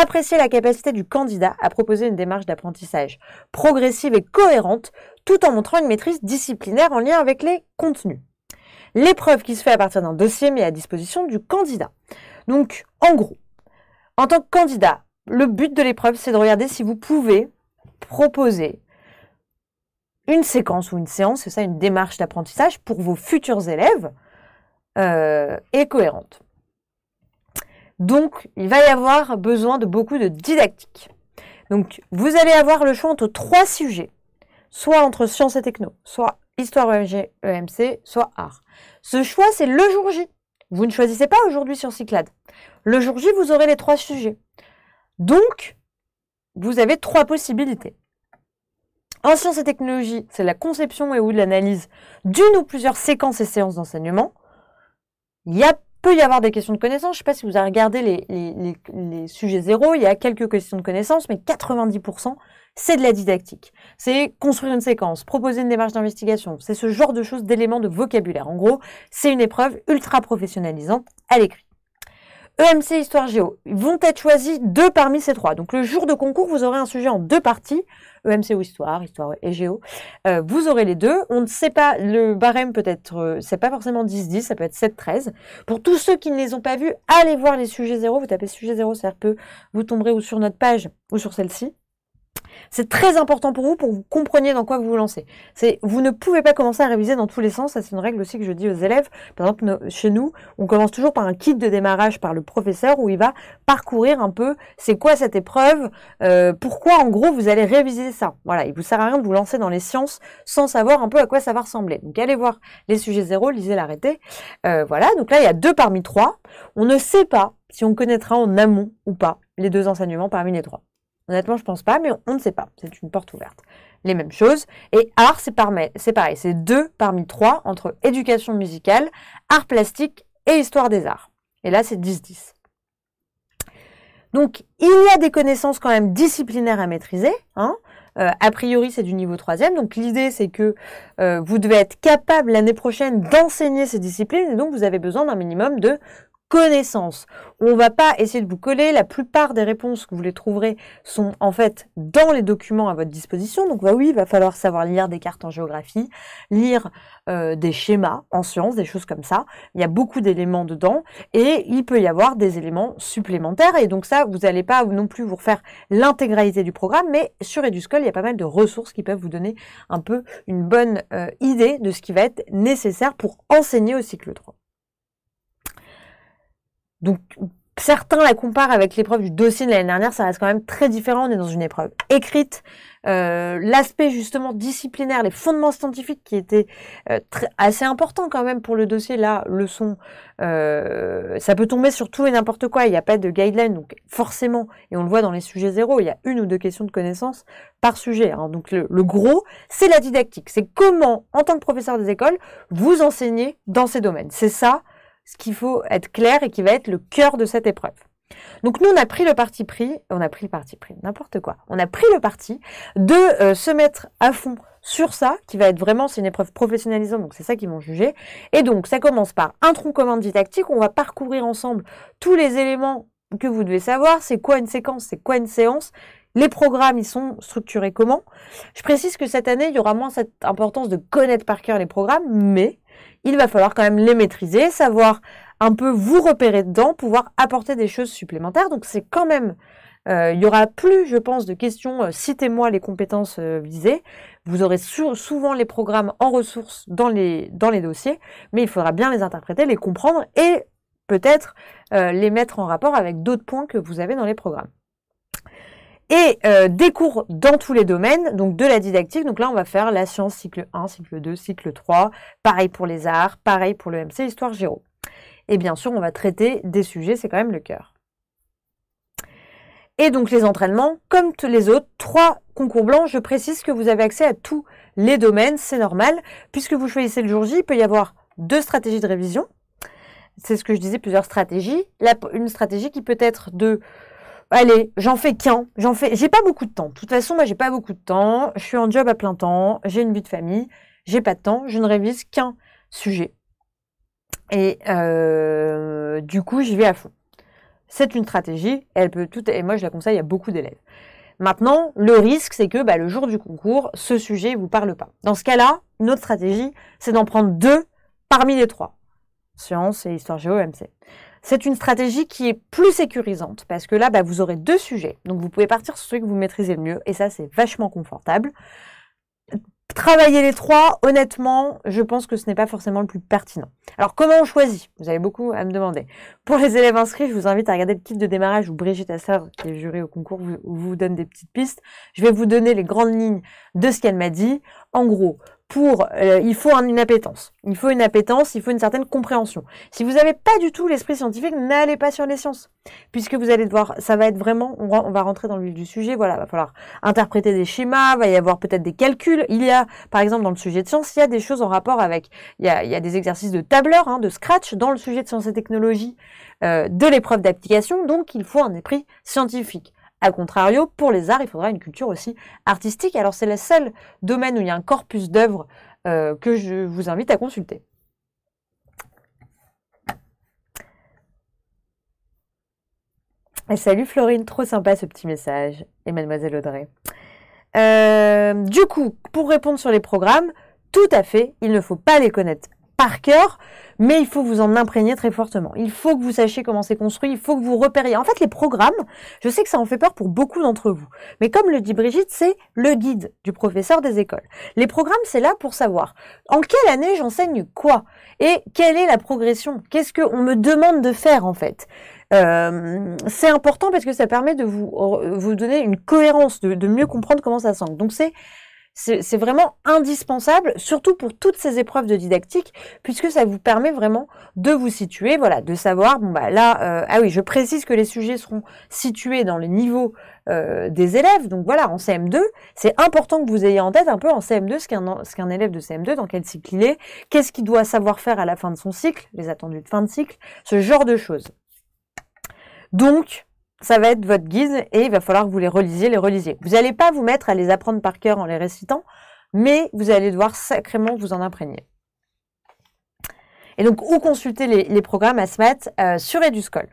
Appréciez la capacité du candidat à proposer une démarche d'apprentissage progressive et cohérente, tout en montrant une maîtrise disciplinaire en lien avec les contenus. L'épreuve qui se fait à partir d'un dossier mis à disposition du candidat. Donc en gros, en tant que candidat, le but de l'épreuve, c'est de regarder si vous pouvez proposer une séquence ou une séance, c'est ça, une démarche d'apprentissage pour vos futurs élèves euh, et cohérente. Donc, il va y avoir besoin de beaucoup de didactique. Donc, vous allez avoir le choix entre trois sujets, soit entre sciences et techno, soit histoire EMG, EMC, soit art. Ce choix, c'est le jour J. Vous ne choisissez pas aujourd'hui sur Cyclade. Le jour J, vous aurez les trois sujets. Donc, vous avez trois possibilités. En sciences et technologies, c'est la conception et ou l'analyse d'une ou plusieurs séquences et séances d'enseignement. Il y a, peut y avoir des questions de connaissances. Je ne sais pas si vous avez regardé les, sujets zéro, il y a quelques questions de connaissances, mais 90%, c'est de la didactique. C'est construire une séquence, proposer une démarche d'investigation. C'est ce genre de choses, d'éléments de vocabulaire. En gros, c'est une épreuve ultra professionnalisante à l'écrit. EMC Histoire Géo. Ils vont être choisis deux parmi ces trois. Donc le jour de concours, vous aurez un sujet en deux parties, EMC ou Histoire, Histoire et Géo. Euh, vous aurez les deux. On ne sait pas, le barème peut être, euh, c'est pas forcément 10-10, ça peut être 7-13. Pour tous ceux qui ne les ont pas vus, allez voir les sujets zéro. Vous tapez sujet 0 peu vous tomberez ou sur notre page ou sur celle-ci. C'est très important pour vous, pour que vous compreniez dans quoi vous vous lancez. C'est, vous ne pouvez pas commencer à réviser dans tous les sens. c'est une règle aussi que je dis aux élèves. Par exemple, chez nous, on commence toujours par un kit de démarrage par le professeur où il va parcourir un peu c'est quoi cette épreuve, euh, pourquoi en gros vous allez réviser ça. Voilà, il vous sert à rien de vous lancer dans les sciences sans savoir un peu à quoi ça va ressembler. Donc allez voir les sujets zéro, lisez l'arrêté. Euh, voilà, donc là il y a deux parmi trois. On ne sait pas si on connaîtra en amont ou pas les deux enseignements parmi les trois. Honnêtement, je pense pas, mais on ne sait pas. C'est une porte ouverte. Les mêmes choses. Et art, c'est pareil. C'est deux parmi trois entre éducation musicale, art plastique et histoire des arts. Et là, c'est 10-10. Donc, il y a des connaissances quand même disciplinaires à maîtriser. Hein. Euh, a priori, c'est du niveau 3 Donc, l'idée, c'est que euh, vous devez être capable l'année prochaine d'enseigner ces disciplines. Et donc, vous avez besoin d'un minimum de Connaissance, On va pas essayer de vous coller. La plupart des réponses que vous les trouverez sont en fait dans les documents à votre disposition. Donc bah oui, il va falloir savoir lire des cartes en géographie, lire euh, des schémas en sciences, des choses comme ça. Il y a beaucoup d'éléments dedans et il peut y avoir des éléments supplémentaires. Et donc ça, vous n'allez pas non plus vous refaire l'intégralité du programme, mais sur EduSchool, il y a pas mal de ressources qui peuvent vous donner un peu une bonne euh, idée de ce qui va être nécessaire pour enseigner au cycle 3. Donc, certains la comparent avec l'épreuve du dossier de l'année dernière, ça reste quand même très différent. On est dans une épreuve écrite. Euh, l'aspect justement disciplinaire, les fondements scientifiques qui étaient euh, assez importants quand même pour le dossier, là, le sont, euh, ça peut tomber sur tout et n'importe quoi. Il n'y a pas de guideline, donc forcément, et on le voit dans les sujets zéro, il y a une ou deux questions de connaissances par sujet. Hein. Donc le gros, c'est la didactique. C'est comment, en tant que professeur des écoles, vous enseignez dans ces domaines. C'est ça ce qu'il faut être clair et qui va être le cœur de cette épreuve. Donc nous, on a pris le parti pris, on a pris le parti pris, n'importe quoi, on a pris le parti de euh, se mettre à fond sur ça, qui va être vraiment, c'est une épreuve professionnalisante, donc c'est ça qu'ils vont juger. Et donc, ça commence par un tronc commun de on va parcourir ensemble tous les éléments que vous devez savoir, c'est quoi une séquence, c'est quoi une séance, les programmes, ils sont structurés comment. Je précise que cette année, il y aura moins cette importance de connaître par cœur les programmes, mais il va falloir quand même les maîtriser, savoir un peu vous repérer dedans, pouvoir apporter des choses supplémentaires. Donc c'est quand même, euh, il y aura plus, je pense, de questions, euh, citez-moi les compétences euh, visées. Vous aurez souvent les programmes en ressources dans dans les dossiers, mais il faudra bien les interpréter, les comprendre et peut-être les mettre en rapport avec d'autres points que vous avez dans les programmes et euh, des cours dans tous les domaines, donc de la didactique. Donc là, on va faire la science cycle 1, cycle 2, cycle 3, pareil pour les arts, pareil pour le MC, histoire géo. Et bien sûr, on va traiter des sujets, c'est quand même le cœur. Et donc les entraînements, comme tous les autres, trois concours blancs, je précise que vous avez accès à tous les domaines, c'est normal, puisque vous choisissez le jour J, il peut y avoir deux stratégies de révision. C'est ce que je disais, plusieurs stratégies. une stratégie qui peut être de Allez, j'en fais qu'un. J'en fais. J'ai pas beaucoup de temps. De toute façon, moi, j'ai pas beaucoup de temps. Je suis en job à plein temps. J'ai une vie de famille. J'ai pas de temps. Je ne révise qu'un sujet. Et euh, du coup, j'y vais à fond. C'est une stratégie. Elle peut tout. Et moi, je la conseille à beaucoup d'élèves. Maintenant, le risque, c'est que bah, le jour du concours, ce sujet ne vous parle pas. Dans ce cas-là, une autre stratégie, c'est d'en prendre deux parmi les trois. Sciences et histoire géo MC. C'est une stratégie qui est plus sécurisante parce que là, bah, vous aurez deux sujets. Donc, vous pouvez partir sur celui que vous maîtrisez le mieux et ça, c'est vachement confortable. Travailler les trois, honnêtement, je pense que ce n'est pas forcément le plus pertinent. Alors, comment on choisit Vous avez beaucoup à me demander. Pour les élèves inscrits, je vous invite à regarder le kit de démarrage où Brigitte Assar, qui est jurée au concours, vous donne des petites pistes. Je vais vous donner les grandes lignes de ce qu'elle m'a dit. En gros, pour, euh, il faut une appétence. Il faut une appétence, il faut une certaine compréhension. Si vous n'avez pas du tout l'esprit scientifique, n'allez pas sur les sciences, puisque vous allez devoir, ça va être vraiment, on, va, rentrer dans le vif du sujet. Voilà, va falloir interpréter des schémas, va y avoir peut-être des calculs. Il y a, par exemple, dans le sujet de sciences, il y a des choses en rapport avec, il y a, des exercices de tableur, hein, de scratch dans le sujet de sciences et technologies euh, de l'épreuve d'application. Donc, il faut un esprit scientifique. A contrario, pour les arts, il faudra une culture aussi artistique. Alors c'est le seul domaine où il y a un corpus d'œuvres euh, que je vous invite à consulter. Et salut Florine, trop sympa ce petit message. Et mademoiselle Audrey. Euh, du coup, pour répondre sur les programmes, tout à fait, il ne faut pas les connaître par cœur, mais il faut vous en imprégner très fortement. Il faut que vous sachiez comment c'est construit, il faut que vous repériez. En fait, les programmes, je sais que ça en fait peur pour beaucoup d'entre vous, mais comme le dit Brigitte, c'est le guide du professeur des écoles. Les programmes, c'est là pour savoir en quelle année j'enseigne quoi et quelle est la progression, qu'est-ce qu'on me demande de faire en fait. Euh, c'est important parce que ça permet de vous, euh, vous donner une cohérence, de, mieux comprendre comment ça sent Donc c'est c'est vraiment indispensable, surtout pour toutes ces épreuves de didactique, puisque ça vous permet vraiment de vous situer, voilà, de savoir, bon bah là, euh, ah oui, je précise que les sujets seront situés dans les niveaux euh, des élèves, donc voilà, en CM2, c'est important que vous ayez en tête un peu en CM2 ce qu'un élève de CM2, dans quel cycle il est, qu'est-ce qu'il doit savoir faire à la fin de son cycle, les attendus de fin de cycle, ce genre de choses. Donc, ça va être votre guide et il va falloir que vous les relisiez, les relisiez. Vous n'allez pas vous mettre à les apprendre par cœur en les récitant, mais vous allez devoir sacrément vous en imprégner. Et donc, ou consulter les, programmes ASMAT euh, sur Eduscol.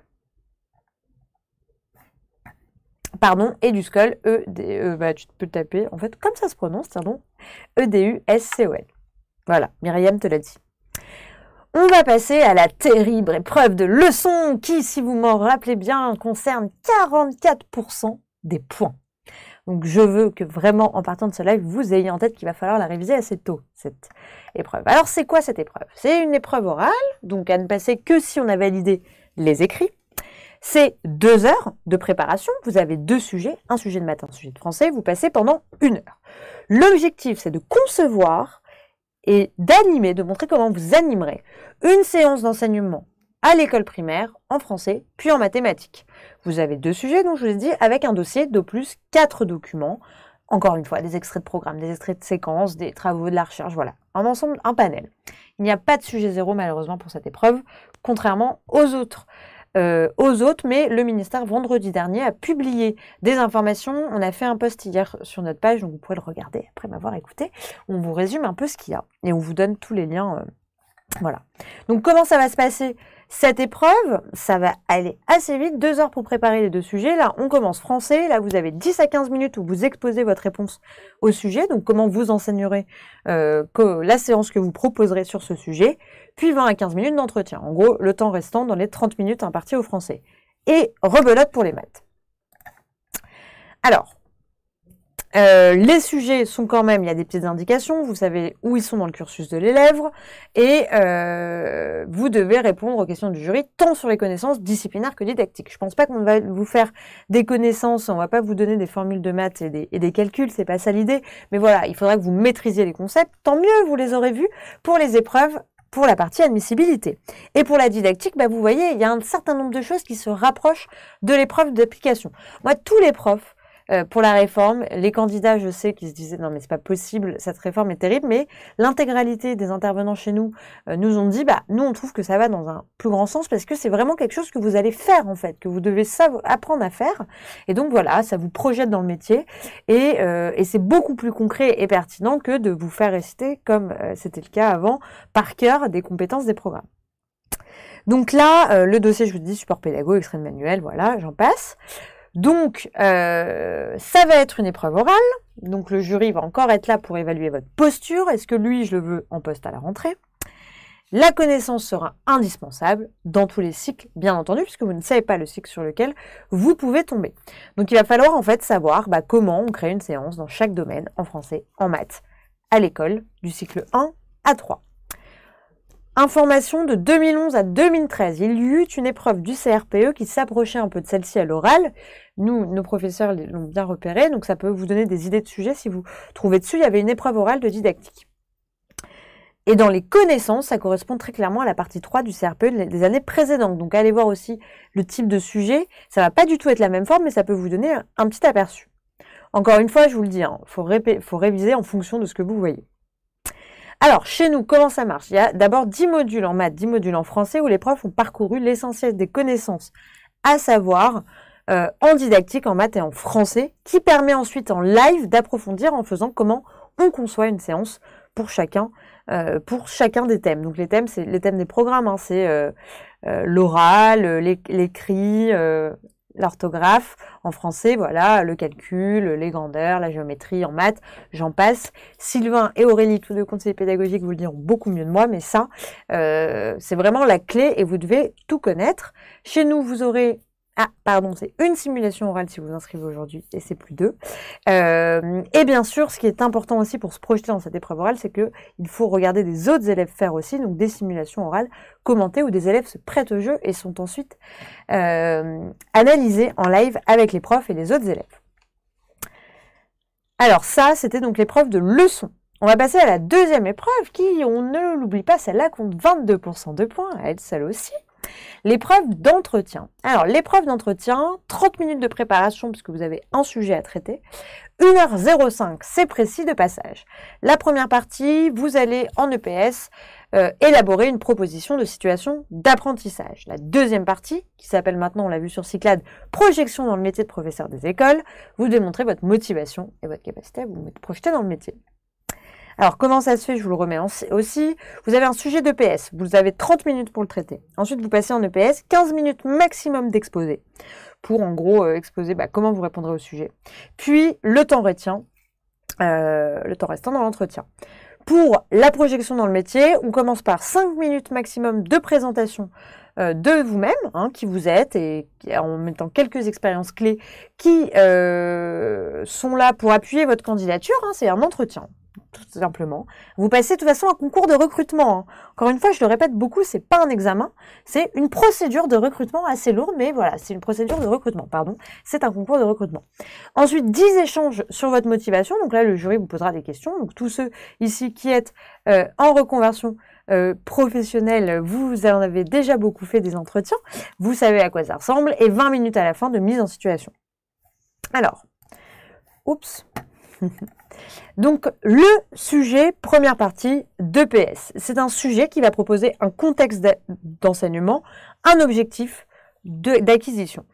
Pardon, Eduscol, e, -D e, bah, tu peux taper, en fait, comme ça se prononce, pardon, E-D-U-S-C-O-L. Voilà, Myriam te l'a dit. On va passer à la terrible épreuve de leçon qui, si vous m'en rappelez bien, concerne 44% des points. Donc je veux que vraiment, en partant de ce live, vous ayez en tête qu'il va falloir la réviser assez tôt, cette épreuve. Alors c'est quoi cette épreuve C'est une épreuve orale, donc à ne passer que si on a validé les écrits. C'est deux heures de préparation. Vous avez deux sujets, un sujet de matin, un sujet de français. Vous passez pendant une heure. L'objectif, c'est de concevoir et d'animer, de montrer comment vous animerez une séance d'enseignement à l'école primaire, en français, puis en mathématiques. Vous avez deux sujets, donc je vous ai dit, avec un dossier de plus quatre documents. Encore une fois, des extraits de programmes, des extraits de séquences, des travaux de la recherche, voilà. En ensemble, un panel. Il n'y a pas de sujet zéro, malheureusement, pour cette épreuve, contrairement aux autres. Euh, aux autres, mais le ministère vendredi dernier a publié des informations. On a fait un post hier sur notre page, donc vous pouvez le regarder après m'avoir écouté. On vous résume un peu ce qu'il y a et on vous donne tous les liens. Euh, voilà. Donc comment ça va se passer cette épreuve, ça va aller assez vite, deux heures pour préparer les deux sujets. Là, on commence français. Là, vous avez 10 à 15 minutes où vous exposez votre réponse au sujet, donc comment vous enseignerez euh, que la séance que vous proposerez sur ce sujet, puis 20 à 15 minutes d'entretien. En gros, le temps restant dans les 30 minutes imparties au français. Et rebelote pour les maths. Alors, euh, les sujets sont quand même, il y a des petites indications, vous savez où ils sont dans le cursus de l'élève, et euh, vous devez répondre aux questions du jury, tant sur les connaissances disciplinaires que didactiques. Je pense pas qu'on va vous faire des connaissances, on va pas vous donner des formules de maths et des, et des calculs, c'est pas ça l'idée, mais voilà, il faudra que vous maîtrisiez les concepts, tant mieux, vous les aurez vus pour les épreuves pour la partie admissibilité. Et pour la didactique, bah, vous voyez, il y a un certain nombre de choses qui se rapprochent de l'épreuve d'application. Moi, tous les profs, euh, pour la réforme. Les candidats, je sais qu'ils se disaient non mais c'est pas possible, cette réforme est terrible, mais l'intégralité des intervenants chez nous euh, nous ont dit bah nous on trouve que ça va dans un plus grand sens parce que c'est vraiment quelque chose que vous allez faire en fait, que vous devez apprendre à faire. Et donc voilà, ça vous projette dans le métier et, euh, c'est beaucoup plus concret et pertinent que de vous faire rester, comme c'était le cas avant par cœur des compétences des programmes. Donc là, le dossier, je vous dis, support pédago, extrême manuel, voilà, j'en passe. Donc, euh, ça va être une épreuve orale. Donc, le jury va encore être là pour évaluer votre posture. Est-ce que lui, je le veux en poste à la rentrée La connaissance sera indispensable dans tous les cycles, bien entendu, puisque vous ne savez pas le cycle sur lequel vous pouvez tomber. Donc, il va falloir en fait savoir bah, comment on crée une séance dans chaque domaine, en français, en maths, à l'école, du cycle 1 à 3. Information de 2011 à 2013, il y eut une épreuve du CRPE qui s'approchait un peu de celle-ci à l'oral. Nous, nos professeurs l'ont bien repéré, donc ça peut vous donner des idées de sujets si vous trouvez dessus. Il y avait une épreuve orale de didactique. Et dans les connaissances, ça correspond très clairement à la partie 3 du CRPE des années précédentes. Donc allez voir aussi le type de sujet. Ça va pas du tout être la même forme, mais ça peut vous donner un petit aperçu. Encore une fois, je vous le dis, il hein, faut réviser en fonction de ce que vous voyez. Alors, chez nous, comment ça marche Il y a d'abord 10 modules en maths, 10 modules en français où les profs ont parcouru l'essentiel des connaissances, à savoir euh, en didactique, en maths et en français, qui permet ensuite en live d'approfondir en faisant comment on conçoit une séance pour chacun, euh, pour chacun des thèmes. Donc les thèmes, c'est les thèmes des programmes, hein, c'est euh, euh l'oral, l'écrit, l'orthographe en français, voilà, le calcul, les grandeurs, la géométrie, en maths, j'en passe. Sylvain et Aurélie, tous deux conseillers pédagogiques, vous le diront beaucoup mieux de moi, mais ça, euh, c'est vraiment la clé et vous devez tout connaître. Chez nous, vous aurez ah, pardon, c'est une simulation orale si vous inscrivez aujourd'hui, et c'est plus deux. Euh, et bien sûr, ce qui est important aussi pour se projeter dans cette épreuve orale, c'est qu'il faut regarder des autres élèves faire aussi, donc des simulations orales commentées où des élèves se prêtent au jeu et sont ensuite euh, analysés en live avec les profs et les autres élèves. Alors ça, c'était donc l'épreuve de leçon. On va passer à la deuxième épreuve qui, on ne l'oublie pas, celle-là compte 22% de points, elle, celle aussi. L'épreuve d'entretien. Alors, l'épreuve d'entretien, 30 minutes de préparation puisque vous avez un sujet à traiter. 1h05, c'est précis de passage. La première partie, vous allez en EPS euh, élaborer une proposition de situation d'apprentissage. La deuxième partie, qui s'appelle maintenant, on l'a vu sur Cyclade, projection dans le métier de professeur des écoles, vous démontrez votre motivation et votre capacité à vous projeter dans le métier. Alors, comment ça se fait Je vous le remets aussi. Vous avez un sujet d'EPS. Vous avez 30 minutes pour le traiter. Ensuite, vous passez en EPS, 15 minutes maximum d'exposé pour, en gros, euh, exposer bah, comment vous répondrez au sujet. Puis, le temps retient, euh, le temps restant dans l'entretien. Pour la projection dans le métier, on commence par 5 minutes maximum de présentation euh, de vous-même, hein, qui vous êtes, et en mettant quelques expériences clés qui sont là pour appuyer votre candidature. Hein. c'est un entretien tout simplement. Vous passez de toute façon un concours de recrutement. Hein. Encore une fois, je le répète beaucoup, c'est pas un examen, c'est une procédure de recrutement assez lourde, mais voilà, c'est une procédure de recrutement, pardon, c'est un concours de recrutement. Ensuite, 10 échanges sur votre motivation. Donc là, le jury vous posera des questions. Donc tous ceux ici qui êtes euh, en reconversion euh, professionnelle, vous en avez déjà beaucoup fait des entretiens, vous savez à quoi ça ressemble, et 20 minutes à la fin de mise en situation. Alors, oups. Donc le sujet, première partie, d'EPS, ps C'est un sujet qui va proposer un contexte d'enseignement, un objectif d'acquisition.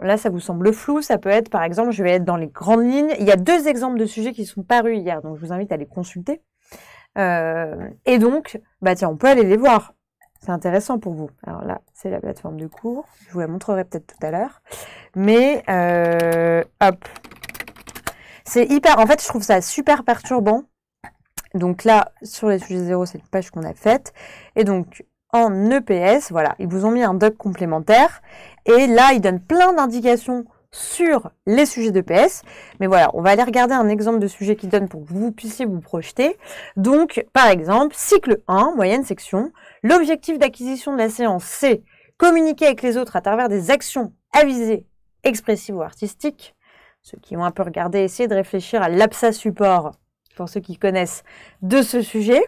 là, ça vous semble flou, ça peut être, par exemple, je vais être dans les grandes lignes. Il y a deux exemples de sujets qui sont parus hier, donc je vous invite à les consulter. Euh, et donc, bah tiens, on peut aller les voir. C'est intéressant pour vous. Alors là, c'est la plateforme de cours. Je vous la montrerai peut-être tout à l'heure. Mais, euh, hop, c'est hyper. En fait, je trouve ça super perturbant. Donc là, sur les sujets zéro, c'est une page qu'on a faite. Et donc, en EPS, voilà, ils vous ont mis un doc complémentaire. Et là, ils donnent plein d'indications sur les sujets d'EPS. Mais voilà, on va aller regarder un exemple de sujet qu'ils donnent pour que vous puissiez vous projeter. Donc, par exemple, cycle 1, moyenne section. L'objectif d'acquisition de la séance, c'est communiquer avec les autres à travers des actions avisées, expressives ou artistiques ceux qui ont un peu regardé, essayez de réfléchir à l'APSA support, pour ceux qui connaissent, de ce sujet.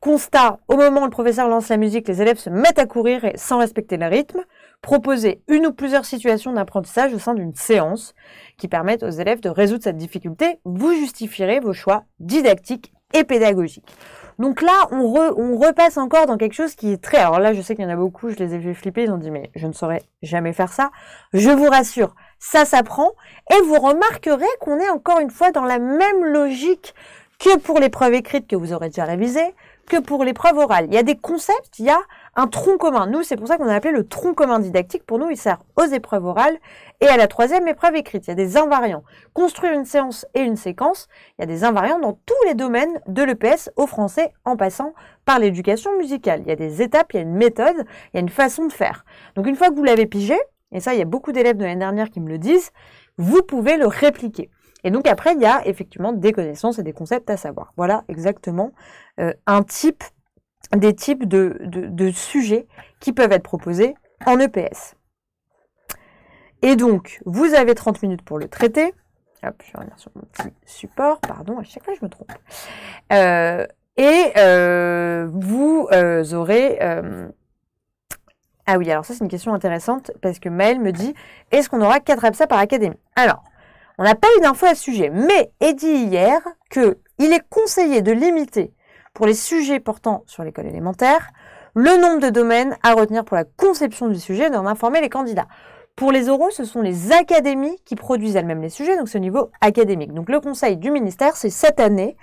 Constat, au moment où le professeur lance la musique, les élèves se mettent à courir et, sans respecter le rythme. Proposer une ou plusieurs situations d'apprentissage au sein d'une séance qui permettent aux élèves de résoudre cette difficulté. Vous justifierez vos choix didactiques et pédagogiques. Donc là, on, on, repasse encore dans quelque chose qui est très... Alors là, je sais qu'il y en a beaucoup, je les ai fait flipper, ils ont dit, mais je ne saurais jamais faire ça. Je vous rassure, ça s'apprend. Et vous remarquerez qu'on est encore une fois dans la même logique que pour l'épreuve écrite que vous aurez déjà révisée, que pour l'épreuve orale. Il y a des concepts, il y a un tronc commun. Nous, c'est pour ça qu'on a appelé le tronc commun didactique. Pour nous, il sert aux épreuves orales et à la troisième épreuve écrite. Il y a des invariants. Construire une séance et une séquence, il y a des invariants dans tous les domaines de l'EPS au français en passant par l'éducation musicale. Il y a des étapes, il y a une méthode, il y a une façon de faire. Donc une fois que vous l'avez pigé, et ça il y a beaucoup d'élèves de l'année dernière qui me le disent, vous pouvez le répliquer. Et donc après, il y a effectivement des connaissances et des concepts à savoir. Voilà exactement euh, un type, des types de, sujets qui peuvent être proposés en EPS. Et donc, vous avez 30 minutes pour le traiter. Hop, je reviens sur mon petit support, pardon, à chaque fois je me trompe. Euh, et euh, vous aurez ah oui, alors ça, c'est une question intéressante parce que Maël me dit est-ce qu'on aura quatre EPSA par académie Alors, on n'a pas eu d'infos à ce sujet, mais est dit hier qu'il est conseillé de limiter, pour les sujets portant sur l'école élémentaire, le nombre de domaines à retenir pour la conception du sujet et d'en informer les candidats. Pour les oraux, ce sont les académies qui produisent elles-mêmes les sujets, donc c'est au niveau académique. Donc le conseil du ministère, c'est cette année,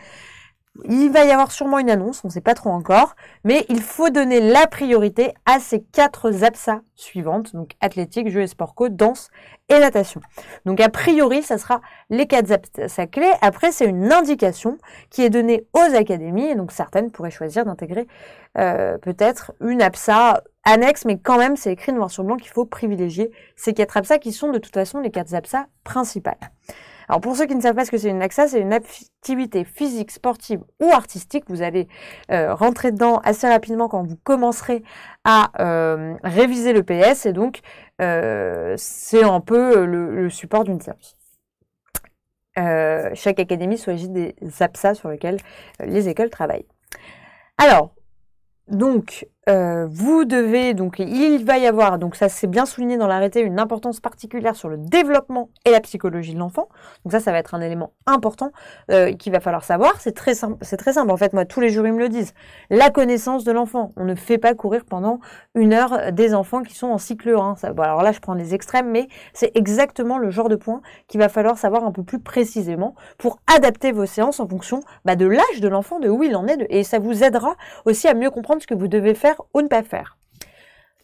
il va y avoir sûrement une annonce, on ne sait pas trop encore, mais il faut donner la priorité à ces quatre APSA suivantes, donc athlétique, jeu et sport co, danse et natation. Donc a priori, ça sera les quatre APSA clés. Après, c'est une indication qui est donnée aux académies, et donc certaines pourraient choisir d'intégrer euh, peut-être une APSA annexe, mais quand même, c'est écrit noir sur blanc qu'il faut privilégier ces quatre APSA qui sont de toute façon les quatre APSA principales. Alors pour ceux qui ne savent pas ce que c'est une AXA, c'est une activité physique, sportive ou artistique. Vous allez euh, rentrer dedans assez rapidement quand vous commencerez à euh, réviser le PS et donc euh, c'est un peu le, support d'une séance. chaque académie s'agit des APSA sur lesquels les écoles travaillent. Alors, donc, euh, vous devez, donc il va y avoir, donc ça c'est bien souligné dans l'arrêté, une importance particulière sur le développement et la psychologie de l'enfant. Donc ça, ça va être un élément important euh, qu'il va falloir savoir. C'est très, simple, c'est très simple, en fait, moi tous les jours ils me le disent. La connaissance de l'enfant. On ne fait pas courir pendant une heure des enfants qui sont en cycle 1. Ça, alors là, je prends les extrêmes, mais c'est exactement le genre de point qu'il va falloir savoir un peu plus précisément pour adapter vos séances en fonction bah, de l'âge de l'enfant, de où il en est, et ça vous aidera aussi à mieux comprendre ce que vous devez faire ou ne pas faire.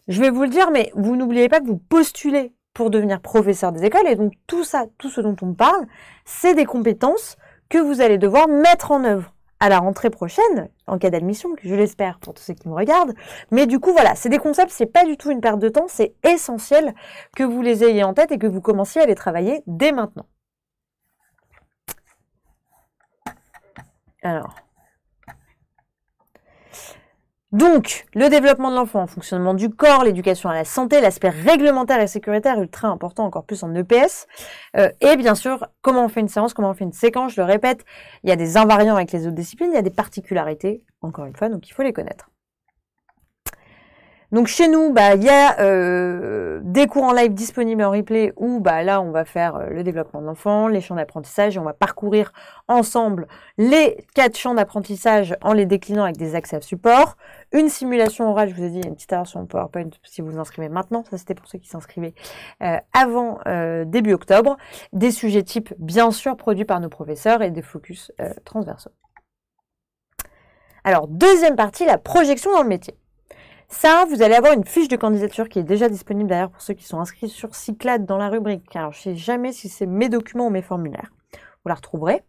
Je vais vous le dire, mais vous n'oubliez pas que vous postulez pour devenir professeur des écoles. Et donc tout ça, tout ce dont on parle, c'est des compétences que vous allez devoir mettre en œuvre à la rentrée prochaine, en cas d'admission, que je l'espère pour tous ceux qui me regardent. Mais du coup, voilà, c'est des concepts, c'est pas du tout une perte de temps, c'est essentiel que vous les ayez en tête et que vous commenciez à les travailler dès maintenant. Alors, donc, le développement de l'enfant, le fonctionnement du corps, l'éducation à la santé, l'aspect réglementaire et sécuritaire, ultra important, encore plus en EPS. Euh, et bien sûr, comment on fait une séance, comment on fait une séquence, je le répète, il y a des invariants avec les autres disciplines, il y a des particularités, encore une fois, donc il faut les connaître. Donc chez nous, bah, il y a euh, des cours en live disponibles en replay où bah, là, on va faire euh, le développement de l'enfant, les champs d'apprentissage, et on va parcourir ensemble les quatre champs d'apprentissage en les déclinant avec des accès à support. Une simulation orale, je vous ai dit, il y a une petite erreur sur PowerPoint si vous vous inscrivez maintenant, ça c'était pour ceux qui s'inscrivaient euh, avant début octobre. Des sujets types, bien sûr, produits par nos professeurs et des focus transversaux. Alors, deuxième partie, la projection dans le métier. Ça, vous allez avoir une fiche de candidature qui est déjà disponible d'ailleurs pour ceux qui sont inscrits sur Cyclade dans la rubrique. Alors, je sais jamais si c'est mes documents ou mes formulaires. Vous la retrouverez.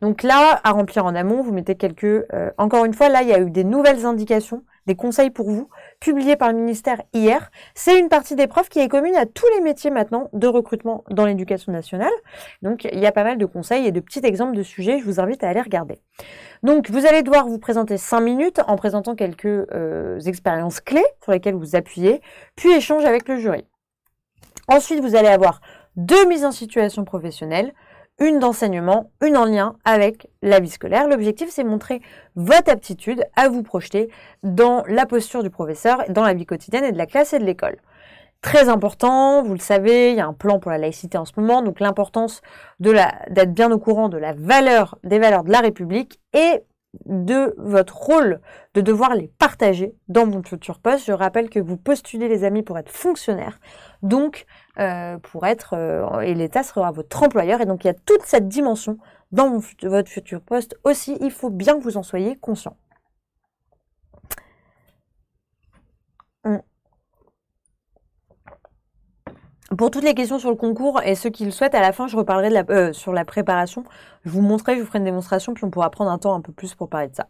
Donc là, à remplir en amont, vous mettez quelques... Euh, encore une fois, là, il y a eu des nouvelles indications conseils pour vous, publiés par le ministère hier. C'est une partie des profs qui est commune à tous les métiers maintenant de recrutement dans l'éducation nationale. Donc il y a pas mal de conseils et de petits exemples de sujets, je vous invite à aller regarder. Donc vous allez devoir vous présenter cinq minutes en présentant quelques euh, expériences clés sur lesquelles vous appuyez, puis échange avec le jury. Ensuite, vous allez avoir deux mises en situation professionnelles, une d'enseignement, une en lien avec la vie scolaire. L'objectif, c'est montrer votre aptitude à vous projeter dans la posture du professeur, dans la vie quotidienne et de la classe et de l'école. Très important, vous le savez, il y a un plan pour la laïcité en ce moment, donc l'importance d'être bien au courant de la valeur, des valeurs de la République et de votre rôle de devoir les partager dans mon futur poste. Je rappelle que vous postulez les amis pour être fonctionnaire. Donc, euh, pour être, euh, et l'État sera votre employeur. Et donc, il y a toute cette dimension dans votre futur poste aussi. Il faut bien que vous en soyez conscient. Pour toutes les questions sur le concours et ceux qui le souhaitent, à la fin, je reparlerai euh, sur la préparation. Je vous montrerai, je vous ferai une démonstration, puis on pourra prendre un temps un peu plus pour parler de ça.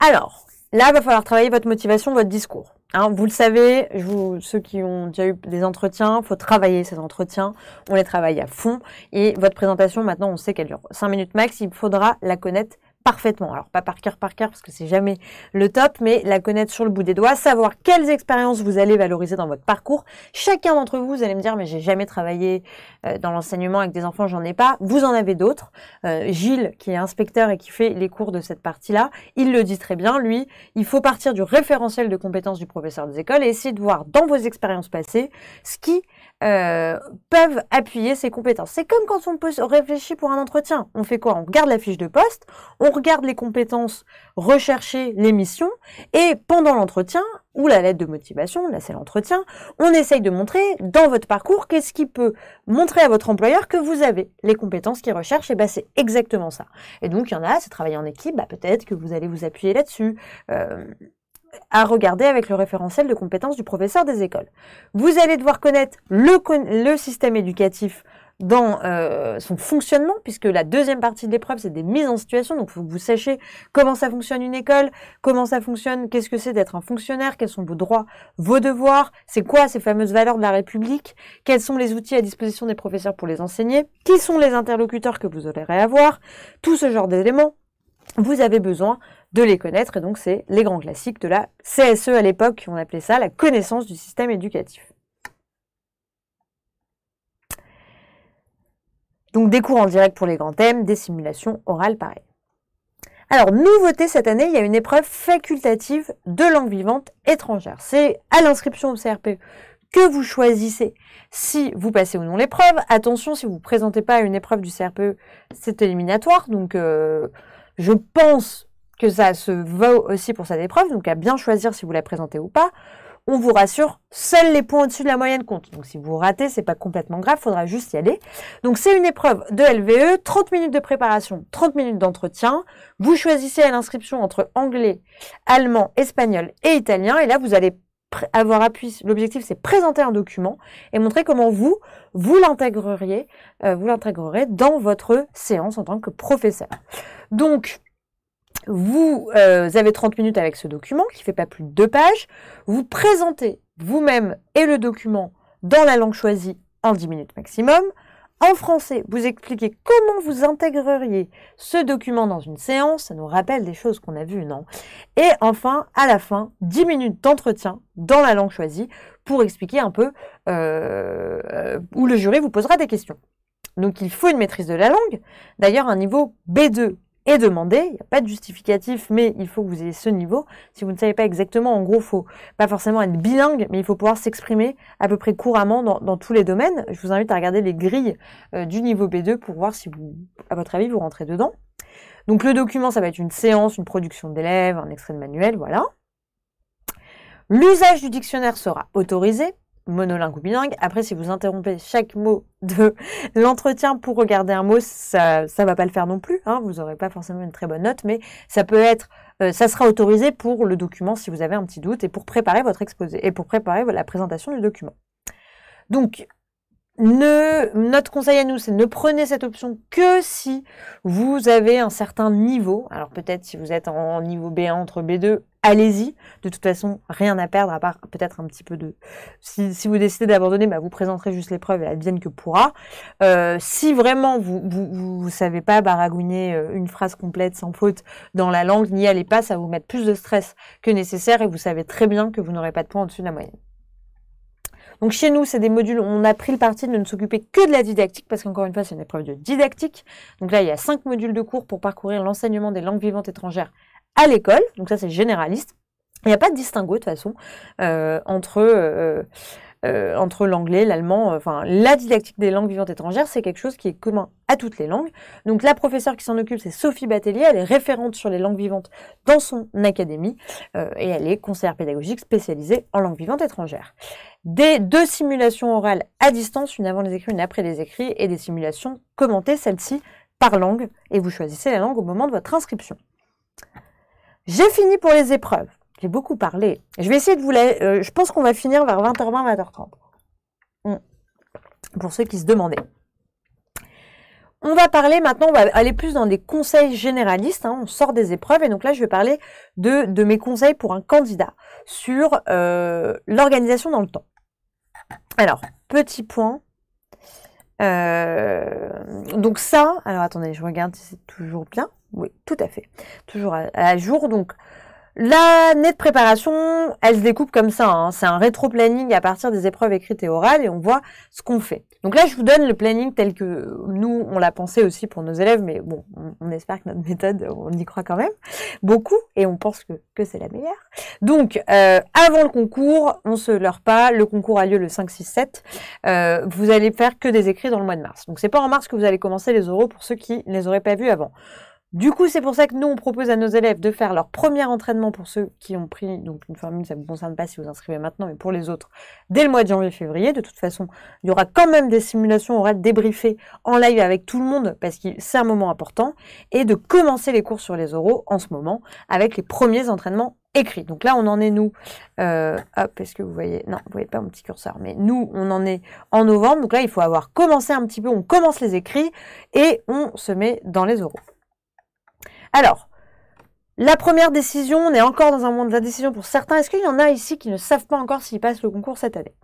Alors, là, il va falloir travailler votre motivation, votre discours. Hein, vous le savez, je vous, ceux qui ont déjà eu des entretiens, faut travailler ces entretiens. On les travaille à fond. Et votre présentation, maintenant, on sait qu'elle dure 5 minutes max. Il faudra la connaître parfaitement. Alors pas par cœur par cœur parce que c'est jamais le top, mais la connaître sur le bout des doigts, savoir quelles expériences vous allez valoriser dans votre parcours. Chacun d'entre vous, vous allez me dire mais j'ai jamais travaillé euh, dans l'enseignement avec des enfants, j'en ai pas. Vous en avez d'autres. Euh, Gilles qui est inspecteur et qui fait les cours de cette partie-là, il le dit très bien. Lui, il faut partir du référentiel de compétences du professeur des écoles et essayer de voir dans vos expériences passées ce qui euh, peuvent appuyer ces compétences. C'est comme quand on peut réfléchir pour un entretien. On fait quoi On garde la fiche de poste, on regarde les compétences recherchées, les missions, et pendant l'entretien, ou la lettre de motivation, là c'est l'entretien, on essaye de montrer dans votre parcours qu'est-ce qui peut montrer à votre employeur que vous avez les compétences qu'il recherche, et ben c'est exactement ça. Et donc il y en a, c'est travailler en équipe, bah, peut-être que vous allez vous appuyer là-dessus. Euh, à regarder avec le référentiel de compétences du professeur des écoles. Vous allez devoir connaître le système éducatif dans euh, son fonctionnement, puisque la deuxième partie de l'épreuve, c'est des mises en situation. Donc, faut que vous sachiez comment ça fonctionne une école, comment ça fonctionne, qu'est-ce que c'est d'être un fonctionnaire, quels sont vos droits, vos devoirs, c'est quoi ces fameuses valeurs de la République, quels sont les outils à disposition des professeurs pour les enseigner, qui sont les interlocuteurs que vous aurez à avoir, tout ce genre d'éléments. Vous avez besoin de les connaître, et donc c'est les grands classiques de la CSE à l'époque, on appelait ça la connaissance du système éducatif. Donc des cours en direct pour les grands thèmes, des simulations orales pareil. Alors, nouveauté cette année, il y a une épreuve facultative de langue vivante étrangère. C'est à l'inscription au CRPE que vous choisissez si vous passez ou non l'épreuve. Attention, si vous ne présentez pas une épreuve du CRPE, c'est éliminatoire. Donc, euh, je pense que ça se vaut aussi pour cette épreuve. Donc, à bien choisir si vous la présentez ou pas on vous rassure, seuls les points au-dessus de la moyenne comptent. Donc si vous ratez, c'est pas complètement grave, faudra juste y aller. Donc c'est une épreuve de LVE, 30 minutes de préparation, 30 minutes d'entretien. Vous choisissez à l'inscription entre anglais, allemand, espagnol et italien. Et là, vous allez avoir appui. l'objectif c'est présenter un document et montrer comment vous, vous l'intégreriez, euh, vous l'intégrerez dans votre séance en tant que professeur. Donc, vous euh, avez 30 minutes avec ce document qui ne fait pas plus de deux pages. Vous présentez vous-même et le document dans la langue choisie en 10 minutes maximum. En français, vous expliquez comment vous intégreriez ce document dans une séance. Ça nous rappelle des choses qu'on a vues, non Et enfin, à la fin, 10 minutes d'entretien dans la langue choisie pour expliquer un peu euh, euh, où le jury vous posera des questions. Donc il faut une maîtrise de la langue. D'ailleurs, un niveau B2 et demander. Il n'y a pas de justificatif, mais il faut que vous ayez ce niveau. Si vous ne savez pas exactement, en gros, il faut pas forcément être bilingue, mais il faut pouvoir s'exprimer à peu près couramment dans, tous les domaines. Je vous invite à regarder les grilles euh, du niveau B2 pour voir si vous, à votre avis, vous rentrez dedans. Donc le document, ça va être une séance, une production d'élèves, un extrait de manuel, voilà. L'usage du dictionnaire sera autorisé monolingue ou bilingue. Après, si vous interrompez chaque mot de l'entretien pour regarder un mot, ça ne va pas le faire non plus. Hein. Vous n'aurez pas forcément une très bonne note, mais ça peut être, euh, ça sera autorisé pour le document si vous avez un petit doute et pour préparer votre exposé et pour préparer la présentation du document. Donc, ne, notre conseil à nous, c'est ne prenez cette option que si vous avez un certain niveau. Alors peut-être si vous êtes en niveau B1 entre B2, allez-y. De toute façon, rien à perdre à part peut-être un petit peu de. Si, vous décidez d'abandonner, bah, vous présenterez juste l'épreuve et vienne que pourra. Euh, si vraiment vous vous, savez pas baragouiner euh, une phrase complète sans faute dans la langue, n'y allez pas, ça vous mettre plus de stress que nécessaire et vous savez très bien que vous n'aurez pas de points au-dessus de la moyenne. Donc chez nous, c'est des modules où on a pris le parti de ne s'occuper que de la didactique, parce qu'encore une fois, c'est une épreuve de didactique. Donc là, il y a cinq modules de cours pour parcourir l'enseignement des langues vivantes étrangères l'école, donc ça c'est généraliste. Il n'y a pas de distinguo de façon euh, entre, euh, euh, entre l'anglais, l'allemand. Enfin, la didactique des langues vivantes étrangères, c'est quelque chose qui est commun à toutes les langues. Donc la professeure qui s'en occupe, c'est Sophie batelier Elle est référente sur les langues vivantes dans son académie et elle est conseillère pédagogique spécialisée en langues vivantes étrangères. Des deux simulations orales à distance, une avant les écrits, une après les écrits, et des simulations commentées, celles-ci par langue, et vous choisissez la langue au moment de votre inscription. J'ai fini pour les épreuves. J'ai beaucoup parlé. Je vais essayer de vous la... Euh, je pense qu'on va finir vers 20h20, 20h30. Hmm. Pour ceux qui se demandaient. On va parler maintenant, on va aller plus dans des conseils généralistes. Hein. on sort des épreuves et donc là, je vais parler de, mes conseils pour un candidat sur euh, l'organisation dans le temps. Alors, petit point. Euh, donc ça, alors attendez, je regarde si c'est toujours bien. Oui, tout à fait. Toujours à, jour. Donc, l'année de préparation, elle se découpe comme ça. Hein. C'est un rétro-planning à partir des épreuves écrites et orales et on voit ce qu'on fait. Donc là, je vous donne le planning tel que nous, on l'a pensé aussi pour nos élèves, mais bon, on, espère que notre méthode, on y croit quand même beaucoup et on pense que, c'est la meilleure. Donc, euh, avant le concours, on se leurre pas. Le concours a lieu le 5, 6, 7. vous allez faire que des écrits dans le mois de mars. Donc, c'est pas en mars que vous allez commencer les oraux pour ceux qui ne les auraient pas vus avant. Du coup, c'est pour ça que nous, on propose à nos élèves de faire leur premier entraînement pour ceux qui ont pris donc une formule, ça ne vous concerne pas si vous inscrivez maintenant, mais pour les autres, dès le mois de janvier-février. De toute façon, il y aura quand même des simulations, on aura débriefé en live avec tout le monde parce que c'est un moment important, et de commencer les cours sur les oraux en ce moment avec les premiers entraînements écrits. Donc là, on en est, nous, euh, hop, est-ce que vous voyez, non, vous voyez pas mon petit curseur, mais nous, on en est en novembre. Donc là, il faut avoir commencé un petit peu, on commence les écrits et on se met dans les oraux. Alors, la première décision, on est encore dans un monde de pour certains. Est-ce qu'il y en a ici qui ne savent pas encore s'ils passent le concours cette année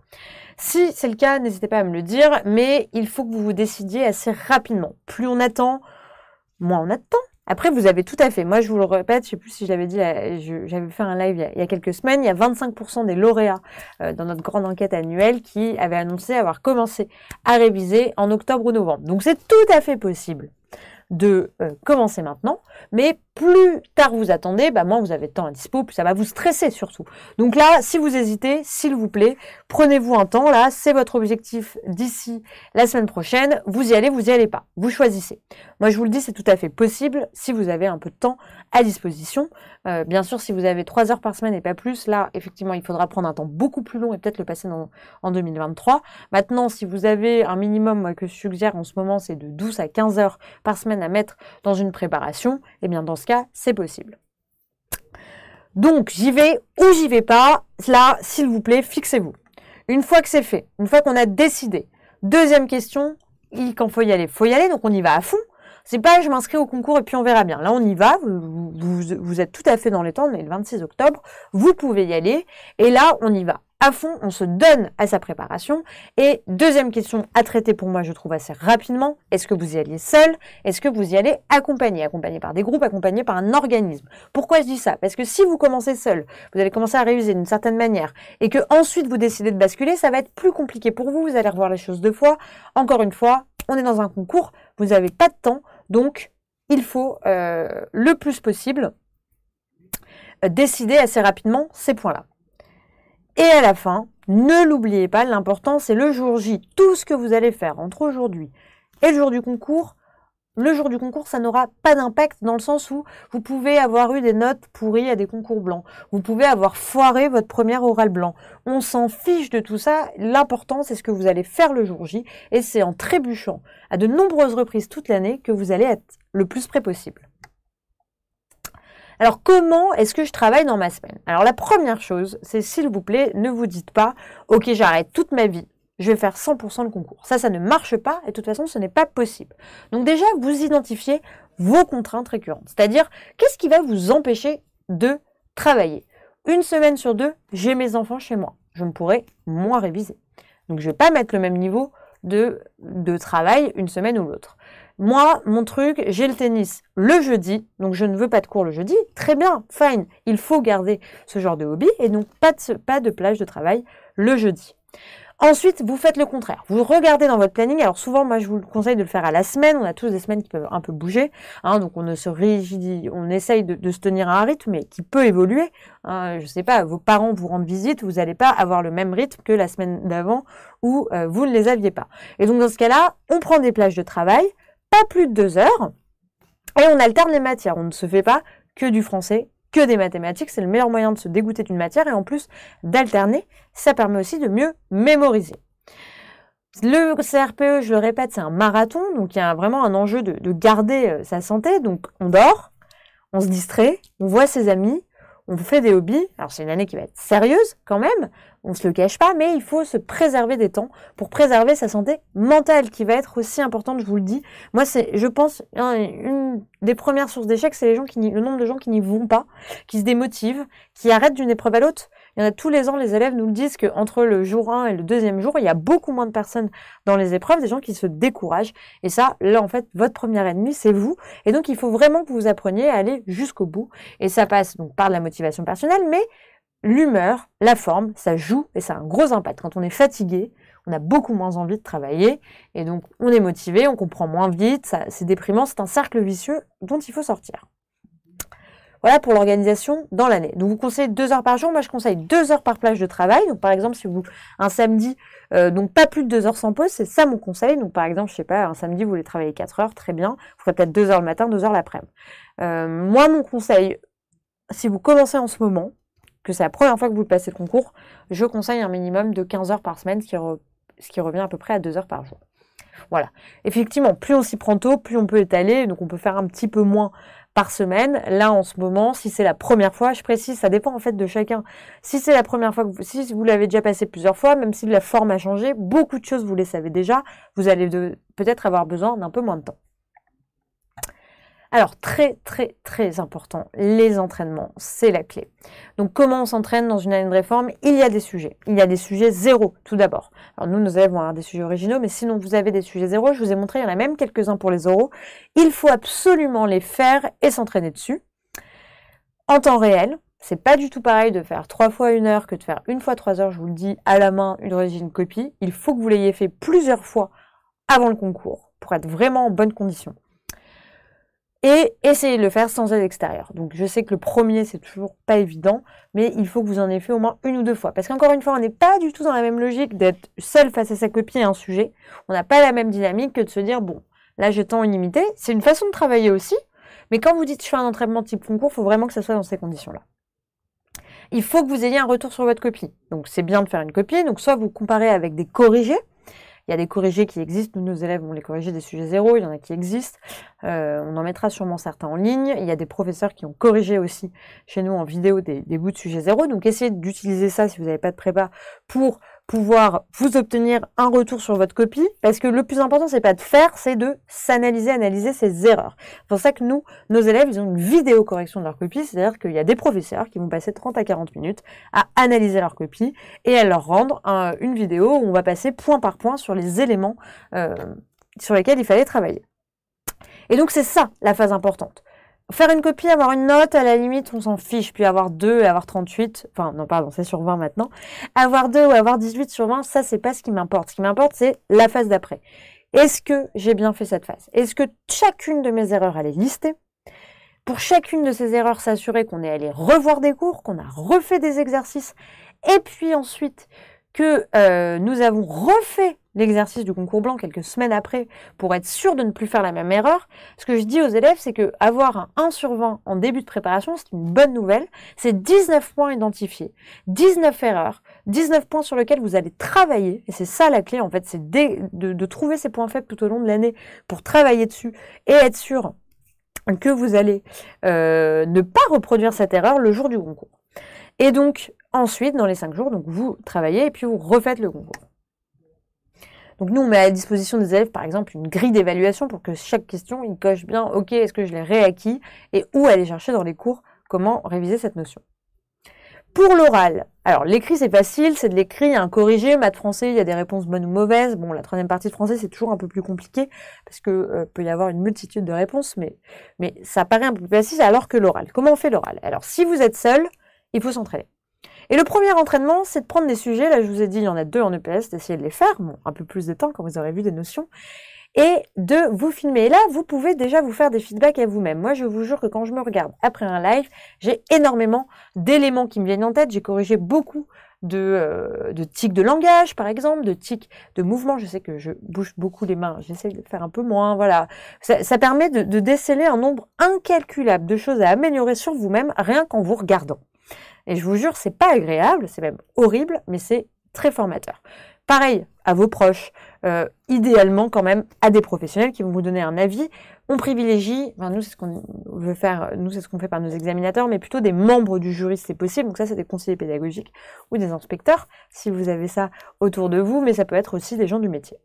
Si c'est le cas, n'hésitez pas à me le dire, mais il faut que vous vous décidiez assez rapidement. Plus on attend, moins on attend. Après, vous avez tout à fait, moi je vous le répète, je ne sais plus si je l'avais dit, euh, j'avais fait un live il y, a, quelques semaines, il y a 25% des lauréats euh, dans notre grande enquête annuelle qui avaient annoncé avoir commencé à réviser en octobre ou novembre. Donc c'est tout à fait possible de euh, commencer maintenant, mais plus tard vous attendez, bah moins vous avez de temps à dispo, plus ça va vous stresser surtout. Donc là, si vous hésitez, s'il vous plaît, prenez-vous un temps là, c'est votre objectif d'ici la semaine prochaine, vous y allez, vous y allez pas, vous choisissez. Moi je vous le dis, c'est tout à fait possible si vous avez un peu de temps à disposition. Euh, bien sûr, si vous avez trois heures par semaine et pas plus, là effectivement il faudra prendre un temps beaucoup plus long et peut-être le passer en 2023. Maintenant, si vous avez un minimum moi, euh, que je suggère en ce moment, c'est de 12 à 15 heures par semaine à mettre dans une préparation, eh bien dans ce cas, c'est possible. Donc, j'y vais ou j'y vais pas. Là, s'il vous plaît, fixez-vous. Une fois que c'est fait, une fois qu'on a décidé. Deuxième question, quand faut y aller, faut y aller, donc on y va à fond. C'est pas je m'inscris au concours et puis on verra bien. Là, on y va, vous, vous, êtes tout à fait dans les temps, mais le 26 octobre, vous pouvez y aller, et là, on y va à fond, on se donne à sa préparation. Et deuxième question à traiter pour moi, je trouve assez rapidement, est-ce que vous y allez seul Est-ce que vous y allez accompagné Accompagné par des groupes, accompagné par un organisme. Pourquoi je dis ça Parce que si vous commencez seul, vous allez commencer à réuser d'une certaine manière et que ensuite vous décidez de basculer, ça va être plus compliqué pour vous, vous allez revoir les choses deux fois. Encore une fois, on est dans un concours, vous n'avez pas de temps, donc il faut euh, le plus possible euh, décider assez rapidement ces points-là. Et à la fin, ne l'oubliez pas, l'important c'est le jour J. Tout ce que vous allez faire entre aujourd'hui et le jour du concours, le jour du concours, ça n'aura pas d'impact dans le sens où vous pouvez avoir eu des notes pourries à des concours blancs. Vous pouvez avoir foiré votre première orale blanc. On s'en fiche de tout ça. L'important, c'est ce que vous allez faire le jour J. Et c'est en trébuchant à de nombreuses reprises toute l'année que vous allez être le plus près possible. Alors comment est-ce que je travaille dans ma semaine Alors la première chose, c'est s'il vous plaît, ne vous dites pas, ok j'arrête toute ma vie, je vais faire 100% de concours. Ça, ça ne marche pas et de toute façon, ce n'est pas possible. Donc déjà, vous identifiez vos contraintes récurrentes, c'est-à-dire qu'est-ce qui va vous empêcher de travailler. Une semaine sur deux, j'ai mes enfants chez moi, je me pourrais moins réviser. Donc je ne vais pas mettre le même niveau de, de travail une semaine ou l'autre. Moi, mon truc, j'ai le tennis le jeudi, donc je ne veux pas de cours le jeudi. Très bien, fine. Il faut garder ce genre de hobby et donc pas de, pas de plage de travail le jeudi. Ensuite, vous faites le contraire. Vous regardez dans votre planning. Alors souvent, moi, je vous conseille de le faire à la semaine. On a tous des semaines qui peuvent un peu bouger. Hein, donc on ne se rigidit, on essaye de, se tenir à un rythme, mais qui peut évoluer. Hein. je ne sais pas, vos parents vous rendent visite, vous n'allez pas avoir le même rythme que la semaine d'avant où euh, vous ne les aviez pas. Et donc dans ce cas-là, on prend des plages de travail pas plus de deux heures. Et on alterne les matières. On ne se fait pas que du français, que des mathématiques. C'est le meilleur moyen de se dégoûter d'une matière. Et en plus d'alterner, ça permet aussi de mieux mémoriser. Le CRPE, je le répète, c'est un marathon. Donc il y a vraiment un enjeu de, garder euh, sa santé. Donc on dort, on se distrait, on voit ses amis, on fait des hobbies. Alors c'est une année qui va être sérieuse quand même on ne se le cache pas, mais il faut se préserver des temps pour préserver sa santé mentale qui va être aussi importante, je vous le dis. Moi, c'est, je pense, une des premières sources d'échecs, c'est les gens qui, le nombre de gens qui n'y vont pas, qui se démotivent, qui arrêtent d'une épreuve à l'autre. Il y en a tous les ans, les élèves nous le disent qu'entre le jour 1 et le deuxième jour, il y a beaucoup moins de personnes dans les épreuves, des gens qui se découragent. Et ça, là, en fait, votre premier ennemi, c'est vous. Et donc, il faut vraiment que vous appreniez à aller jusqu'au bout. Et ça passe donc par la motivation personnelle, mais l'humeur, la forme, ça joue et ça a un gros impact. Quand on est fatigué, on a beaucoup moins envie de travailler et donc on est motivé, on comprend moins vite, c'est déprimant, c'est un cercle vicieux dont il faut sortir. Voilà pour l'organisation dans l'année. Donc vous conseillez deux heures par jour, moi je conseille deux heures par plage de travail. Donc par exemple si vous un samedi, euh, donc pas plus de deux heures sans pause, c'est ça mon conseil. Donc par exemple je sais pas un samedi vous voulez travailler quatre heures, très bien, vous ferez peut-être deux heures le matin, deux heures l'après-midi. Euh, moi mon conseil, si vous commencez en ce moment, que c'est la première fois que vous passez le concours, je conseille un minimum de 15 heures par semaine, ce qui, revient à peu près à 2 heures par jour. Voilà. Effectivement, plus on s'y prend tôt, plus on peut étaler, donc on peut faire un petit peu moins par semaine. Là, en ce moment, si c'est la première fois, je précise, ça dépend en fait de chacun. Si c'est la première fois, que vous, si vous l'avez déjà passé plusieurs fois, même si la forme a changé, beaucoup de choses vous les savez déjà, vous allez peut-être avoir besoin d'un peu moins de temps. Alors, très, très, très important, les entraînements, c'est la clé. Donc, comment on s'entraîne dans une année de réforme Il y a des sujets. Il y a des sujets zéro, tout d'abord. Alors, nous, nos élèves vont des sujets originaux, mais sinon, vous avez des sujets zéro. Je vous ai montré, il y en a même quelques-uns pour les oraux. Il faut absolument les faire et s'entraîner dessus. En temps réel, c'est pas du tout pareil de faire trois fois une heure que de faire une fois trois heures, je vous le dis, à la main, une origine copie. Il faut que vous l'ayez fait plusieurs fois avant le concours pour être vraiment en bonne condition et essayez de le faire sans aide extérieure. Donc je sais que le premier, c'est toujours pas évident, mais il faut que vous en ayez fait au moins une ou deux fois. Parce qu'encore une fois, on n'est pas du tout dans la même logique d'être seul face à sa copie et un sujet. On n'a pas la même dynamique que de se dire, bon, là j'ai temps illimité. C'est une façon de travailler aussi, mais quand vous dites je fais un entraînement type concours, il faut vraiment que ça soit dans ces conditions-là. Il faut que vous ayez un retour sur votre copie. Donc c'est bien de faire une copie, donc soit vous comparez avec des corrigés, il y a des corrigés qui existent. Nous, nos élèves, on les corriger des sujets zéro. Il y en a qui existent. Euh, on en mettra sûrement certains en ligne. Il y a des professeurs qui ont corrigé aussi chez nous en vidéo des, des bouts de sujets zéro. Donc, essayez d'utiliser ça si vous n'avez pas de prépa pour pouvoir vous obtenir un retour sur votre copie, parce que le plus important, c'est pas de faire, c'est de s'analyser, analyser ses erreurs. C'est pour ça que nous, nos élèves, ils ont une vidéo correction de leur copie, c'est-à-dire qu'il y a des professeurs qui vont passer 30 à 40 minutes à analyser leur copie et à leur rendre une vidéo où on va passer point par point sur les éléments euh, sur lesquels il fallait travailler. Et donc c'est ça la phase importante. Faire une copie, avoir une note, à la limite, on s'en fiche. Puis avoir 2 et avoir 38, enfin non, pardon, c'est sur 20 maintenant. Avoir 2 ou avoir 18 sur 20, ça, c'est pas ce qui m'importe. Ce qui m'importe, c'est la phase d'après. Est-ce que j'ai bien fait cette phase Est-ce que chacune de mes erreurs, elle est listée Pour chacune de ces erreurs, s'assurer qu'on est allé revoir des cours, qu'on a refait des exercices, et puis ensuite que euh, nous avons refait l'exercice du concours blanc quelques semaines après pour être sûr de ne plus faire la même erreur, ce que je dis aux élèves, c'est que avoir un 1 sur 20 en début de préparation, c'est une bonne nouvelle. C'est 19 points identifiés, 19 erreurs, 19 points sur lesquels vous allez travailler. Et c'est ça la clé, en fait, c'est de, trouver ces points faibles tout au long de l'année pour travailler dessus et être sûr que vous allez euh, ne pas reproduire cette erreur le jour du concours. Et donc, Ensuite, dans les cinq jours, donc vous travaillez et puis vous refaites le concours. Donc nous, on met à disposition des élèves, par exemple, une grille d'évaluation pour que chaque question, ils cochent bien, OK, est-ce que je l'ai réacquis et où aller chercher dans les cours comment réviser cette notion. Pour l'oral, alors l'écrit c'est facile, c'est de l'écrit, il y a un corrigé, maths français, il y a des réponses bonnes ou mauvaises. Bon, la troisième partie de français c'est toujours un peu plus compliqué parce qu'il euh, peut y avoir une multitude de réponses, mais, mais ça paraît un peu plus facile alors que l'oral. Comment on fait l'oral Alors si vous êtes seul, il faut s'entraîner. Et le premier entraînement, c'est de prendre des sujets. Là, je vous ai dit, il y en a deux en EPS, d'essayer de les faire. Bon, un peu plus de temps quand vous aurez vu des notions. Et de vous filmer. Et là, vous pouvez déjà vous faire des feedbacks à vous-même. Moi, je vous jure que quand je me regarde après un live, j'ai énormément d'éléments qui me viennent en tête. J'ai corrigé beaucoup de, euh, de tics de langage, par exemple, de tics de mouvement. Je sais que je bouge beaucoup les mains, j'essaie de faire un peu moins, voilà. Ça, permet de, de déceler un nombre incalculable de choses à améliorer sur vous-même rien qu'en vous regardant. Et je vous jure, c'est pas agréable, c'est même horrible, mais c'est très formateur. Pareil à vos proches, euh, idéalement quand même à des professionnels qui vont vous donner un avis. On privilégie, nous c'est ce qu'on veut faire, nous c'est ce qu'on fait par nos examinateurs, mais plutôt des membres du jury si c'est possible. Donc ça c'est des conseillers pédagogiques ou des inspecteurs si vous avez ça autour de vous, mais ça peut être aussi des gens du métier.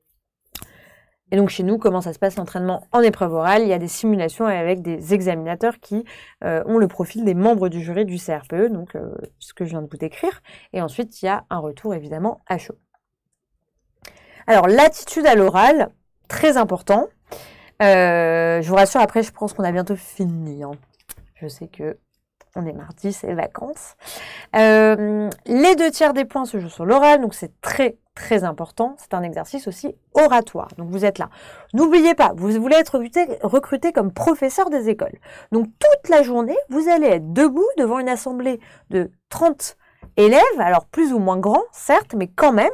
Et donc chez nous, comment ça se passe l'entraînement en épreuve orale Il y a des simulations avec des examinateurs qui euh, ont le profil des membres du jury du CRPE, donc euh, ce que je viens de vous décrire. Et ensuite, il y a un retour évidemment à chaud. Alors l'attitude à l'oral, très important. Euh, je vous rassure, après, je pense qu'on a bientôt fini. Hein. Je sais que on est mardi, c'est vacances. les deux tiers des points se jouent sur l'oral, donc c'est très très important, c'est un exercice aussi oratoire. Donc vous êtes là. N'oubliez pas, vous voulez être recruté, comme professeur des écoles. Donc toute la journée, vous allez être debout devant une assemblée de 30 élèves, alors plus ou moins grands, certes, mais quand même,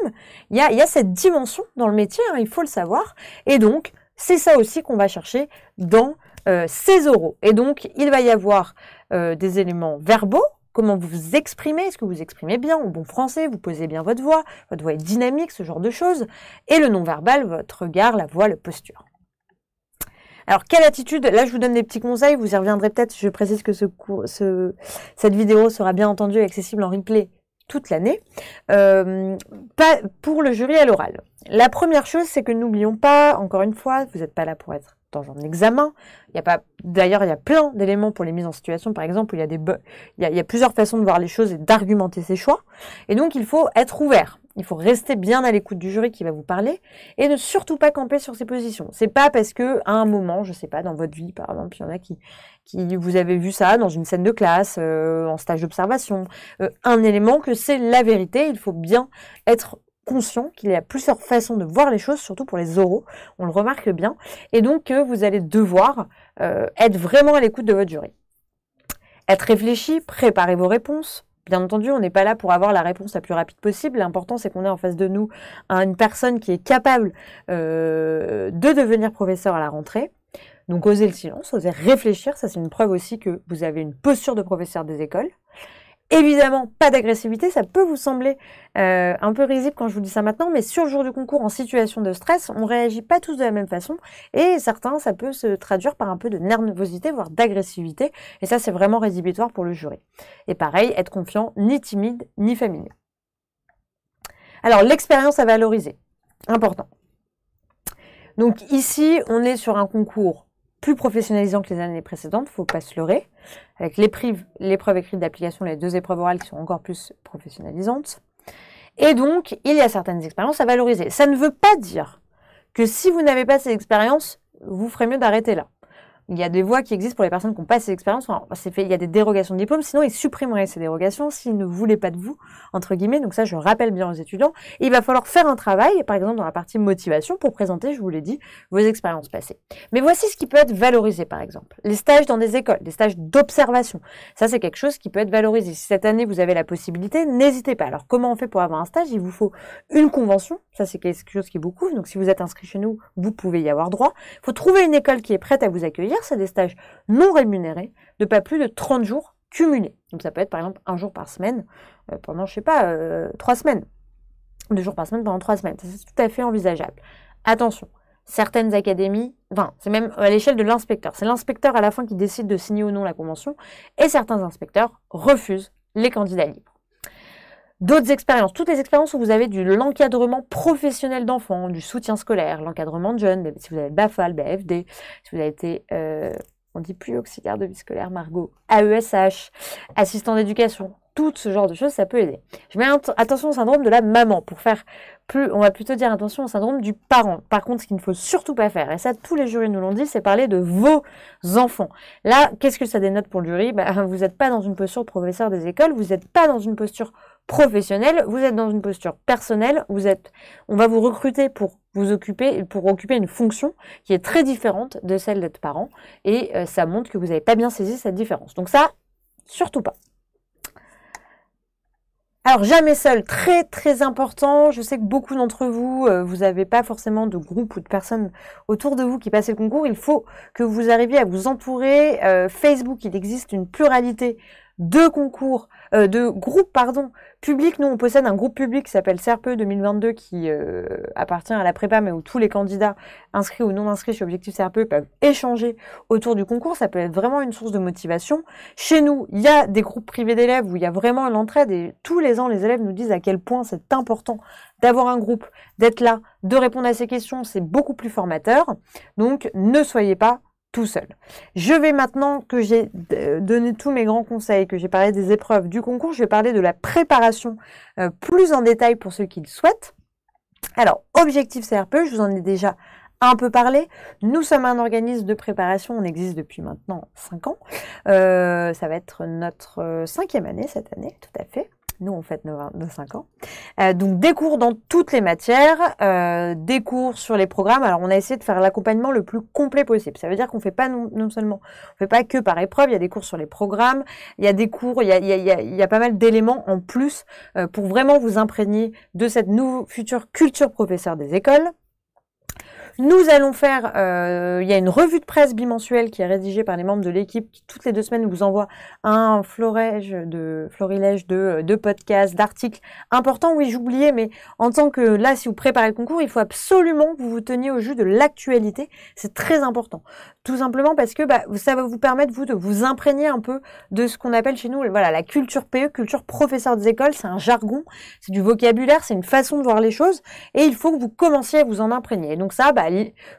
il y a, cette dimension dans le métier, hein, il faut le savoir. Et donc, c'est ça aussi qu'on va chercher dans euh, ces oraux. Et donc, il va y avoir euh, des éléments verbaux, comment vous vous exprimez, est-ce que vous exprimez bien au bon français, vous posez bien votre voix, votre voix est dynamique, ce genre de choses, et le non-verbal, votre regard, la voix, la posture. Alors, quelle attitude Là, je vous donne des petits conseils, vous y reviendrez peut-être, je précise que cette vidéo sera bien entendu accessible en replay toute l'année, euh, pour le jury à l'oral. La première chose, c'est que n'oublions pas, encore une fois, vous n'êtes pas là pour être dans un examen. Il y a pas, d'ailleurs, il y a plein d'éléments pour les mises en situation, par exemple, où il y a des, il plusieurs façons de voir les choses et d'argumenter ses choix. Et donc, il faut être ouvert. Il faut rester bien à l'écoute du jury qui va vous parler et ne surtout pas camper sur ses positions. C'est pas parce que à un moment, je sais pas, dans votre vie, par exemple, il y en a qui, qui vous avez vu ça dans une scène de classe, euh, en stage d'observation, euh, un élément que c'est la vérité. Il faut bien être conscient qu'il y a plusieurs façons de voir les choses, surtout pour les oraux, on le remarque bien, et donc que euh, vous allez devoir euh, être vraiment à l'écoute de votre jury. Être réfléchi, préparer vos réponses, Bien entendu, on n'est pas là pour avoir la réponse la plus rapide possible. L'important, c'est qu'on ait en face de nous une personne qui est capable euh, de devenir professeur à la rentrée. Donc, osez le silence, osez réfléchir, ça c'est une preuve aussi que vous avez une posture de professeur des écoles. Évidemment, pas d'agressivité, ça peut vous sembler euh, un peu risible quand je vous dis ça maintenant, mais sur le jour du concours, en situation de stress, on réagit pas tous de la même façon, et certains, ça peut se traduire par un peu de nervosité, voire d'agressivité, et ça, c'est vraiment rédhibitoire pour le jury. Et pareil, être confiant, ni timide, ni familier. Alors, l'expérience à valoriser, important. Donc ici, on est sur un concours plus professionnalisant que les années précédentes, faut pas se leurrer avec l'épreuve écrite d'application, les deux épreuves orales qui sont encore plus professionnalisantes. Et donc, il y a certaines expériences à valoriser. Ça ne veut pas dire que si vous n'avez pas ces expériences, vous ferez mieux d'arrêter là il y a des voies qui existent pour les personnes qui n'ont pas ces expériences. il y a des dérogations de diplôme, sinon ils supprimeraient ces dérogations s'ils ne voulaient pas de vous, entre guillemets. Donc ça, je rappelle bien aux étudiants. il va falloir faire un travail, par exemple dans la partie motivation, pour présenter, je vous l'ai dit, vos expériences passées. Mais voici ce qui peut être valorisé, par exemple. Les stages dans des écoles, des stages d'observation. Ça, c'est quelque chose qui peut être valorisé. Si cette année, vous avez la possibilité, n'hésitez pas. Alors, comment on fait pour avoir un stage Il vous faut une convention. Ça, c'est quelque chose qui vous couvre. Donc, si vous êtes inscrit chez nous, vous pouvez y avoir droit. Il faut trouver une école qui est prête à vous accueillir c'est des stages non rémunérés de pas plus de 30 jours cumulés. Donc ça peut être par exemple un jour par semaine euh, pendant, je sais pas, euh, trois semaines. Deux jours par semaine pendant trois semaines. C'est tout à fait envisageable. Attention, certaines académies, enfin, c'est même à l'échelle de l'inspecteur. C'est l'inspecteur à la fin qui décide de signer ou non la convention et certains inspecteurs refusent les candidats libres. D'autres expériences, toutes les expériences où vous avez du l'encadrement professionnel d'enfants, du soutien scolaire, l'encadrement de jeunes, si vous avez Bafal, BFD, si vous avez été, euh, on dit plus auxiliaire de vie scolaire, Margot, AESH, assistant d'éducation, tout ce genre de choses, ça peut aider. Je mets attention au syndrome de la maman pour faire plus, on va plutôt dire attention au syndrome du parent. Par contre, ce qu'il ne faut surtout pas faire, et ça tous les jurys nous l'ont dit, c'est parler de vos enfants. Là, qu'est-ce que ça dénote pour le jury bah, Vous n'êtes pas dans une posture professeur des écoles, vous n'êtes pas dans une posture professionnel, vous êtes dans une posture personnelle, vous êtes, on va vous recruter pour vous occuper, pour occuper une fonction qui est très différente de celle d'être parent, et euh, ça montre que vous n'avez pas bien saisi cette différence. Donc ça, surtout pas. Alors jamais seul, très très important. Je sais que beaucoup d'entre vous, euh, vous n'avez pas forcément de groupe ou de personnes autour de vous qui passent le concours. Il faut que vous arriviez à vous entourer. Euh, Facebook, il existe une pluralité de concours euh, de groupe, pardon, public. Nous, on possède un groupe public qui s'appelle SERPE 2022 qui euh, appartient à la prépa, mais où tous les candidats inscrits ou non inscrits chez Objectif SERPE peuvent échanger autour du concours. Ça peut être vraiment une source de motivation. Chez nous, il y a des groupes privés d'élèves où il y a vraiment l'entraide et tous les ans, les élèves nous disent à quel point c'est important d'avoir un groupe, d'être là, de répondre à ces questions. C'est beaucoup plus formateur. Donc, ne soyez pas seul. Je vais maintenant que j'ai euh, donné tous mes grands conseils, que j'ai parlé des épreuves du concours, je vais parler de la préparation euh, plus en détail pour ceux qui le souhaitent. Alors, objectif CRPE, je vous en ai déjà un peu parlé. Nous sommes un organisme de préparation, on existe depuis maintenant 5 ans. Euh, ça va être notre cinquième année cette année, tout à fait. Nous, en fait, nos, ans. Euh, donc, des cours dans toutes les matières, euh, des cours sur les programmes. Alors, on a essayé de faire l'accompagnement le plus complet possible. Ça veut dire qu'on ne fait pas non, seulement, on fait pas que par épreuve, il y a des cours sur les programmes, il y a des cours, il y a, il y a, il a pas mal d'éléments en plus euh, pour vraiment vous imprégner de cette nouvelle future culture professeur des écoles. Nous allons faire, euh, il y a une revue de presse bimensuelle qui est rédigée par les membres de l'équipe qui toutes les deux semaines vous envoie un florilège de, florilège euh, de, podcasts, d'articles importants. Oui, j'oubliais, mais en tant que là, si vous préparez le concours, il faut absolument que vous vous teniez au jus de l'actualité. C'est très important. Tout simplement parce que bah, ça va vous permettre, vous, de vous imprégner un peu de ce qu'on appelle chez nous voilà, la culture PE, culture professeur des écoles. C'est un jargon, c'est du vocabulaire, c'est une façon de voir les choses. Et il faut que vous commenciez à vous en imprégner. donc ça, bah,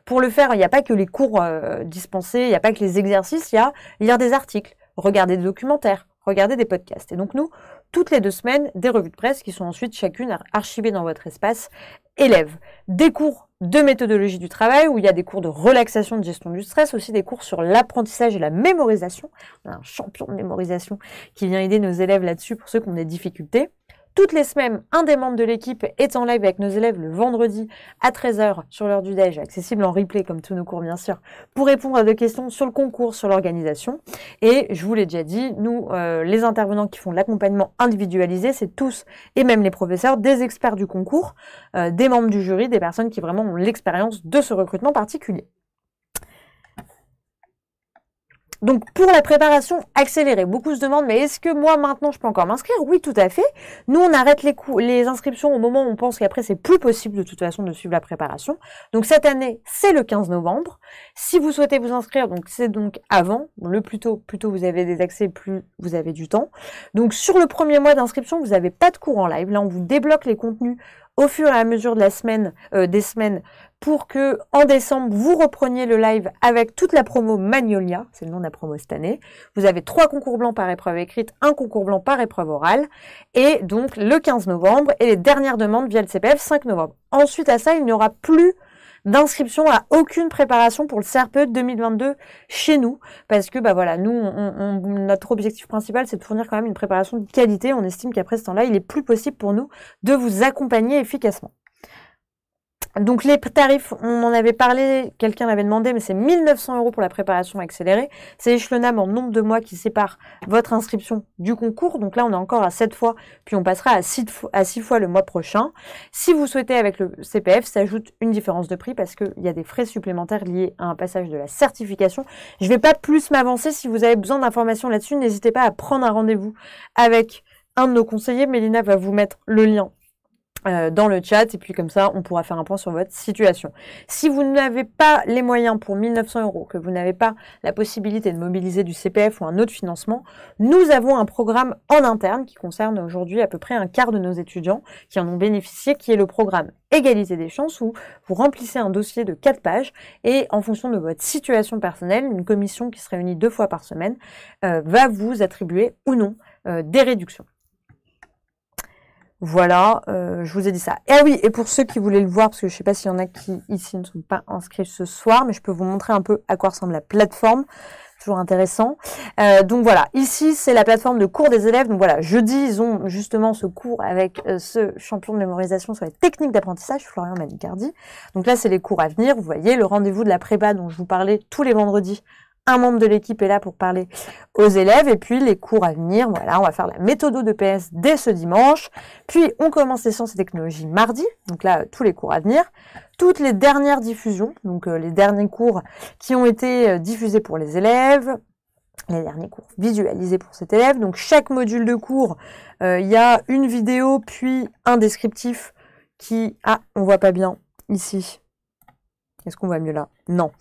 pour le faire, il n'y a pas que les cours euh, dispensés, il n'y a pas que les exercices, il y a lire des articles, regarder des documentaires, regarder des podcasts. Et donc nous, toutes les deux semaines, des revues de presse qui sont ensuite chacune archivées dans votre espace élève. Des cours de méthodologie du travail, où il y a des cours de relaxation, de gestion du stress, aussi des cours sur l'apprentissage et la mémorisation. On a un champion de mémorisation qui vient aider nos élèves là-dessus pour ceux qui ont des difficultés toutes les semaines, un des membres de l'équipe est en live avec nos élèves le vendredi à 13h sur l'heure du déj, accessible en replay comme tous nos cours bien sûr, pour répondre à des questions sur le concours, sur l'organisation. Et je vous l'ai déjà dit, nous, euh, les intervenants qui font l'accompagnement individualisé, c'est tous, et même les professeurs, des experts du concours, euh, des membres du jury, des personnes qui vraiment ont l'expérience de ce recrutement particulier. Donc pour la préparation accélérée, beaucoup se demandent mais est-ce que moi maintenant je peux encore m'inscrire Oui, tout à fait. Nous on arrête les, inscriptions au moment où on pense qu'après c'est plus possible de toute façon de suivre la préparation. Donc cette année, c'est le 15 novembre. Si vous souhaitez vous inscrire, donc c'est donc avant, le plus tôt, plus tôt vous avez des accès, plus vous avez du temps. Donc sur le premier mois d'inscription, vous n'avez pas de cours en live. Là, on vous débloque les contenus au fur et à mesure de la semaine, euh, des semaines pour que en décembre vous repreniez le live avec toute la promo Magnolia, c'est le nom de la promo cette année. Vous avez trois concours blancs par épreuve écrite, un concours blanc par épreuve orale, et donc le 15 novembre et les dernières demandes via le CPF 5 novembre. Ensuite à ça, il n'y aura plus d'inscription à aucune préparation pour le CRPE 2022 chez nous. Parce que, bah voilà, nous, notre objectif principal, c'est de fournir quand même une préparation de qualité. On estime qu'après ce temps-là, il est plus possible pour nous de vous accompagner efficacement. Donc les tarifs, on en avait parlé, quelqu'un l'avait demandé, mais c'est 1900 euros pour la préparation accélérée. C'est échelonnable en nombre de mois qui sépare votre inscription du concours. Donc là, on est encore à 7 fois, puis on passera à 6 fois, à 6 fois le mois prochain. Si vous souhaitez avec le CPF, s'ajoute une différence de prix parce qu'il y a des frais supplémentaires liés à un passage de la certification. Je ne vais pas plus m'avancer. Si vous avez besoin d'informations là-dessus, n'hésitez pas à prendre un rendez-vous avec un de nos conseillers. Mélina va vous mettre le lien euh, dans le chat et puis comme ça on pourra faire un point sur votre situation. Si vous n'avez pas les moyens pour 1900 euros, que vous n'avez pas la possibilité de mobiliser du CPF ou un autre financement, nous avons un programme en interne qui concerne aujourd'hui à peu près un quart de nos étudiants qui en ont bénéficié, qui est le programme égalité des chances où vous remplissez un dossier de 4 pages et en fonction de votre situation personnelle, une commission qui se réunit deux fois par semaine euh, va vous attribuer ou non euh, des réductions. Voilà, euh, je vous ai dit ça. Et eh oui, et pour ceux qui voulaient le voir, parce que je ne sais pas s'il y en a qui ici ne sont pas inscrits ce soir, mais je peux vous montrer un peu à quoi ressemble la plateforme. Toujours intéressant. Euh, donc voilà, ici c'est la plateforme de cours des élèves. Donc voilà, jeudi ils ont justement ce cours avec euh, ce champion de mémorisation sur les techniques d'apprentissage, Florian Manicardi. Donc là c'est les cours à venir. Vous voyez le rendez-vous de la prépa dont je vous parlais tous les vendredis un membre de l'équipe est là pour parler aux élèves. Et puis les cours à venir, voilà, on va faire la méthode de PS dès ce dimanche. Puis on commence les sciences et technologies mardi, donc là tous les cours à venir. Toutes les dernières diffusions, donc euh, les derniers cours qui ont été euh, diffusés pour les élèves, les derniers cours visualisés pour cet élève. Donc chaque module de cours, euh, il y a une vidéo puis un descriptif qui... Ah, on voit pas bien ici. Est-ce qu'on voit mieux là Non.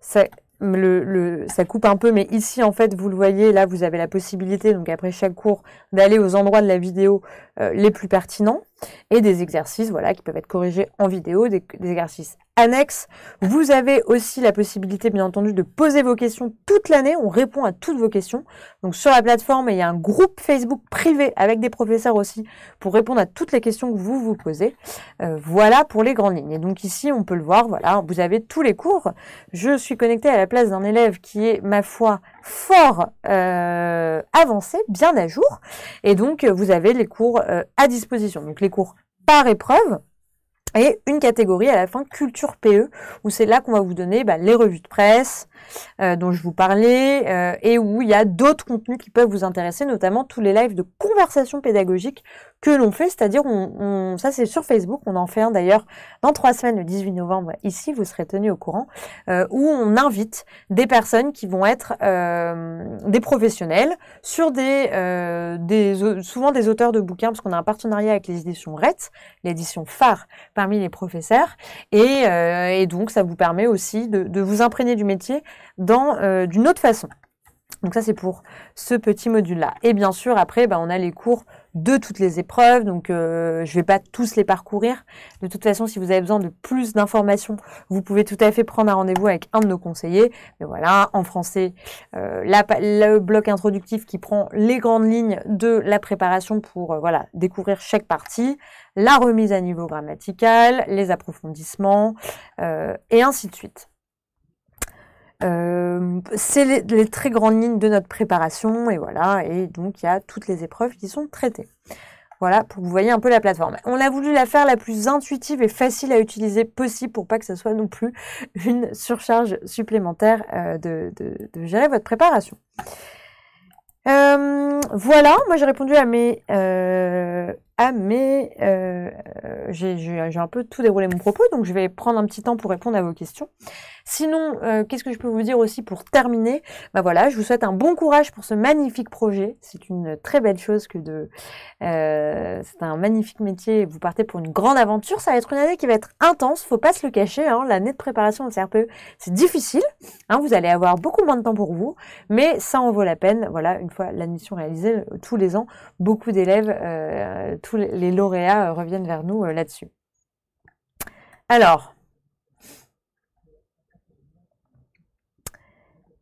C'est le, ça coupe un peu, mais ici, en fait, vous le voyez, là, vous avez la possibilité, donc après chaque cours, d'aller aux endroits de la vidéo euh, les plus pertinents et des exercices voilà, qui peuvent être corrigés en vidéo, des, exercices annexes. Vous avez aussi la possibilité, bien entendu, de poser vos questions toute l'année. On répond à toutes vos questions. Donc sur la plateforme, il y a un groupe Facebook privé avec des professeurs aussi pour répondre à toutes les questions que vous vous posez. Euh, voilà pour les grandes lignes. Et donc ici, on peut le voir, voilà, vous avez tous les cours. Je suis connectée à la place d'un élève qui est, ma foi, fort euh, avancé, bien à jour. Et donc, euh, vous avez les cours euh, à disposition. Donc, les cours par épreuve et une catégorie à la fin culture PE, où c'est là qu'on va vous donner bah, les revues de presse, euh, dont je vous parlais, euh, et où il y a d'autres contenus qui peuvent vous intéresser, notamment tous les lives de conversation pédagogique que l'on fait, c'est-à-dire, on, ça c'est sur Facebook, on en fait un d'ailleurs dans trois semaines, le 18 novembre, ici, vous serez tenus au courant, euh, où on invite des personnes qui vont être des professionnels sur des, des, souvent des auteurs de bouquins, parce qu'on a un partenariat avec les éditions RET, l'édition phare parmi les professeurs, et, et, donc ça vous permet aussi de, de vous imprégner du métier euh, d'une autre façon. Donc ça, c'est pour ce petit module-là. Et bien sûr, après, bah, on a les cours de toutes les épreuves. Donc, euh, je ne vais pas tous les parcourir. De toute façon, si vous avez besoin de plus d'informations, vous pouvez tout à fait prendre un rendez-vous avec un de nos conseillers. Mais voilà, en français, euh, le bloc introductif qui prend les grandes lignes de la préparation pour découvrir chaque partie, la remise à niveau grammatical, les approfondissements, et ainsi de suite. Euh, c'est les, très grandes lignes de notre préparation et voilà, et donc il y a toutes les épreuves qui sont traitées. Voilà, pour que vous voyez un peu la plateforme. On a voulu la faire la plus intuitive et facile à utiliser possible pour pas que ce soit non plus une surcharge supplémentaire euh, de, gérer votre préparation. Euh, voilà, moi j'ai répondu à mes ah mais euh, J'ai un peu tout déroulé mon propos, donc je vais prendre un petit temps pour répondre à vos questions. Sinon, euh, qu'est-ce que je peux vous dire aussi pour terminer Bah voilà, je vous souhaite un bon courage pour ce magnifique projet. C'est une très belle chose que de... Euh, c'est un magnifique métier. Vous partez pour une grande aventure. Ça va être une année qui va être intense, faut pas se le cacher. Hein. L'année de préparation de CRPE, c'est difficile. Hein. vous allez avoir beaucoup moins de temps pour vous, mais ça en vaut la peine. Voilà, une fois l'admission réalisée, tous les ans, beaucoup d'élèves tous les lauréats euh, reviennent vers nous euh, là-dessus. Alors,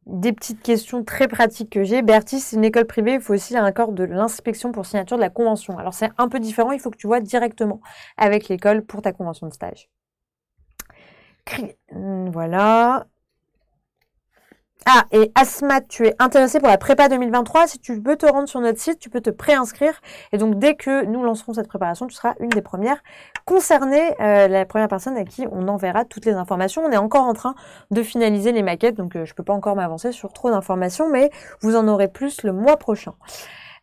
des petites questions très pratiques que j'ai. Bertie, c'est une école privée, il faut aussi un accord de l'inspection pour signature de la convention. Alors c'est un peu différent, il faut que tu vois directement avec l'école pour ta convention de stage. Voilà. Ah, et Asmat, tu es intéressé pour la prépa 2023. Si tu veux te rendre sur notre site, tu peux te préinscrire. Et donc, dès que nous lancerons cette préparation, tu seras une des premières concernées, euh, la première personne à qui on enverra toutes les informations. On est encore en train de finaliser les maquettes, donc euh, je ne peux pas encore m'avancer sur trop d'informations, mais vous en aurez plus le mois prochain.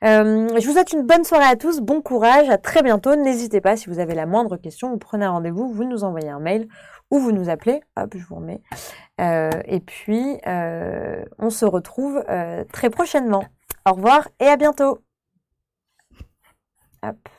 Euh, je vous souhaite une bonne soirée à tous, bon courage, à très bientôt. N'hésitez pas, si vous avez la moindre question, vous prenez un rendez-vous, vous nous envoyez un mail vous nous appelez, hop, je vous remets. Euh, et puis, euh, on se retrouve euh, très prochainement. Au revoir et à bientôt. Hop.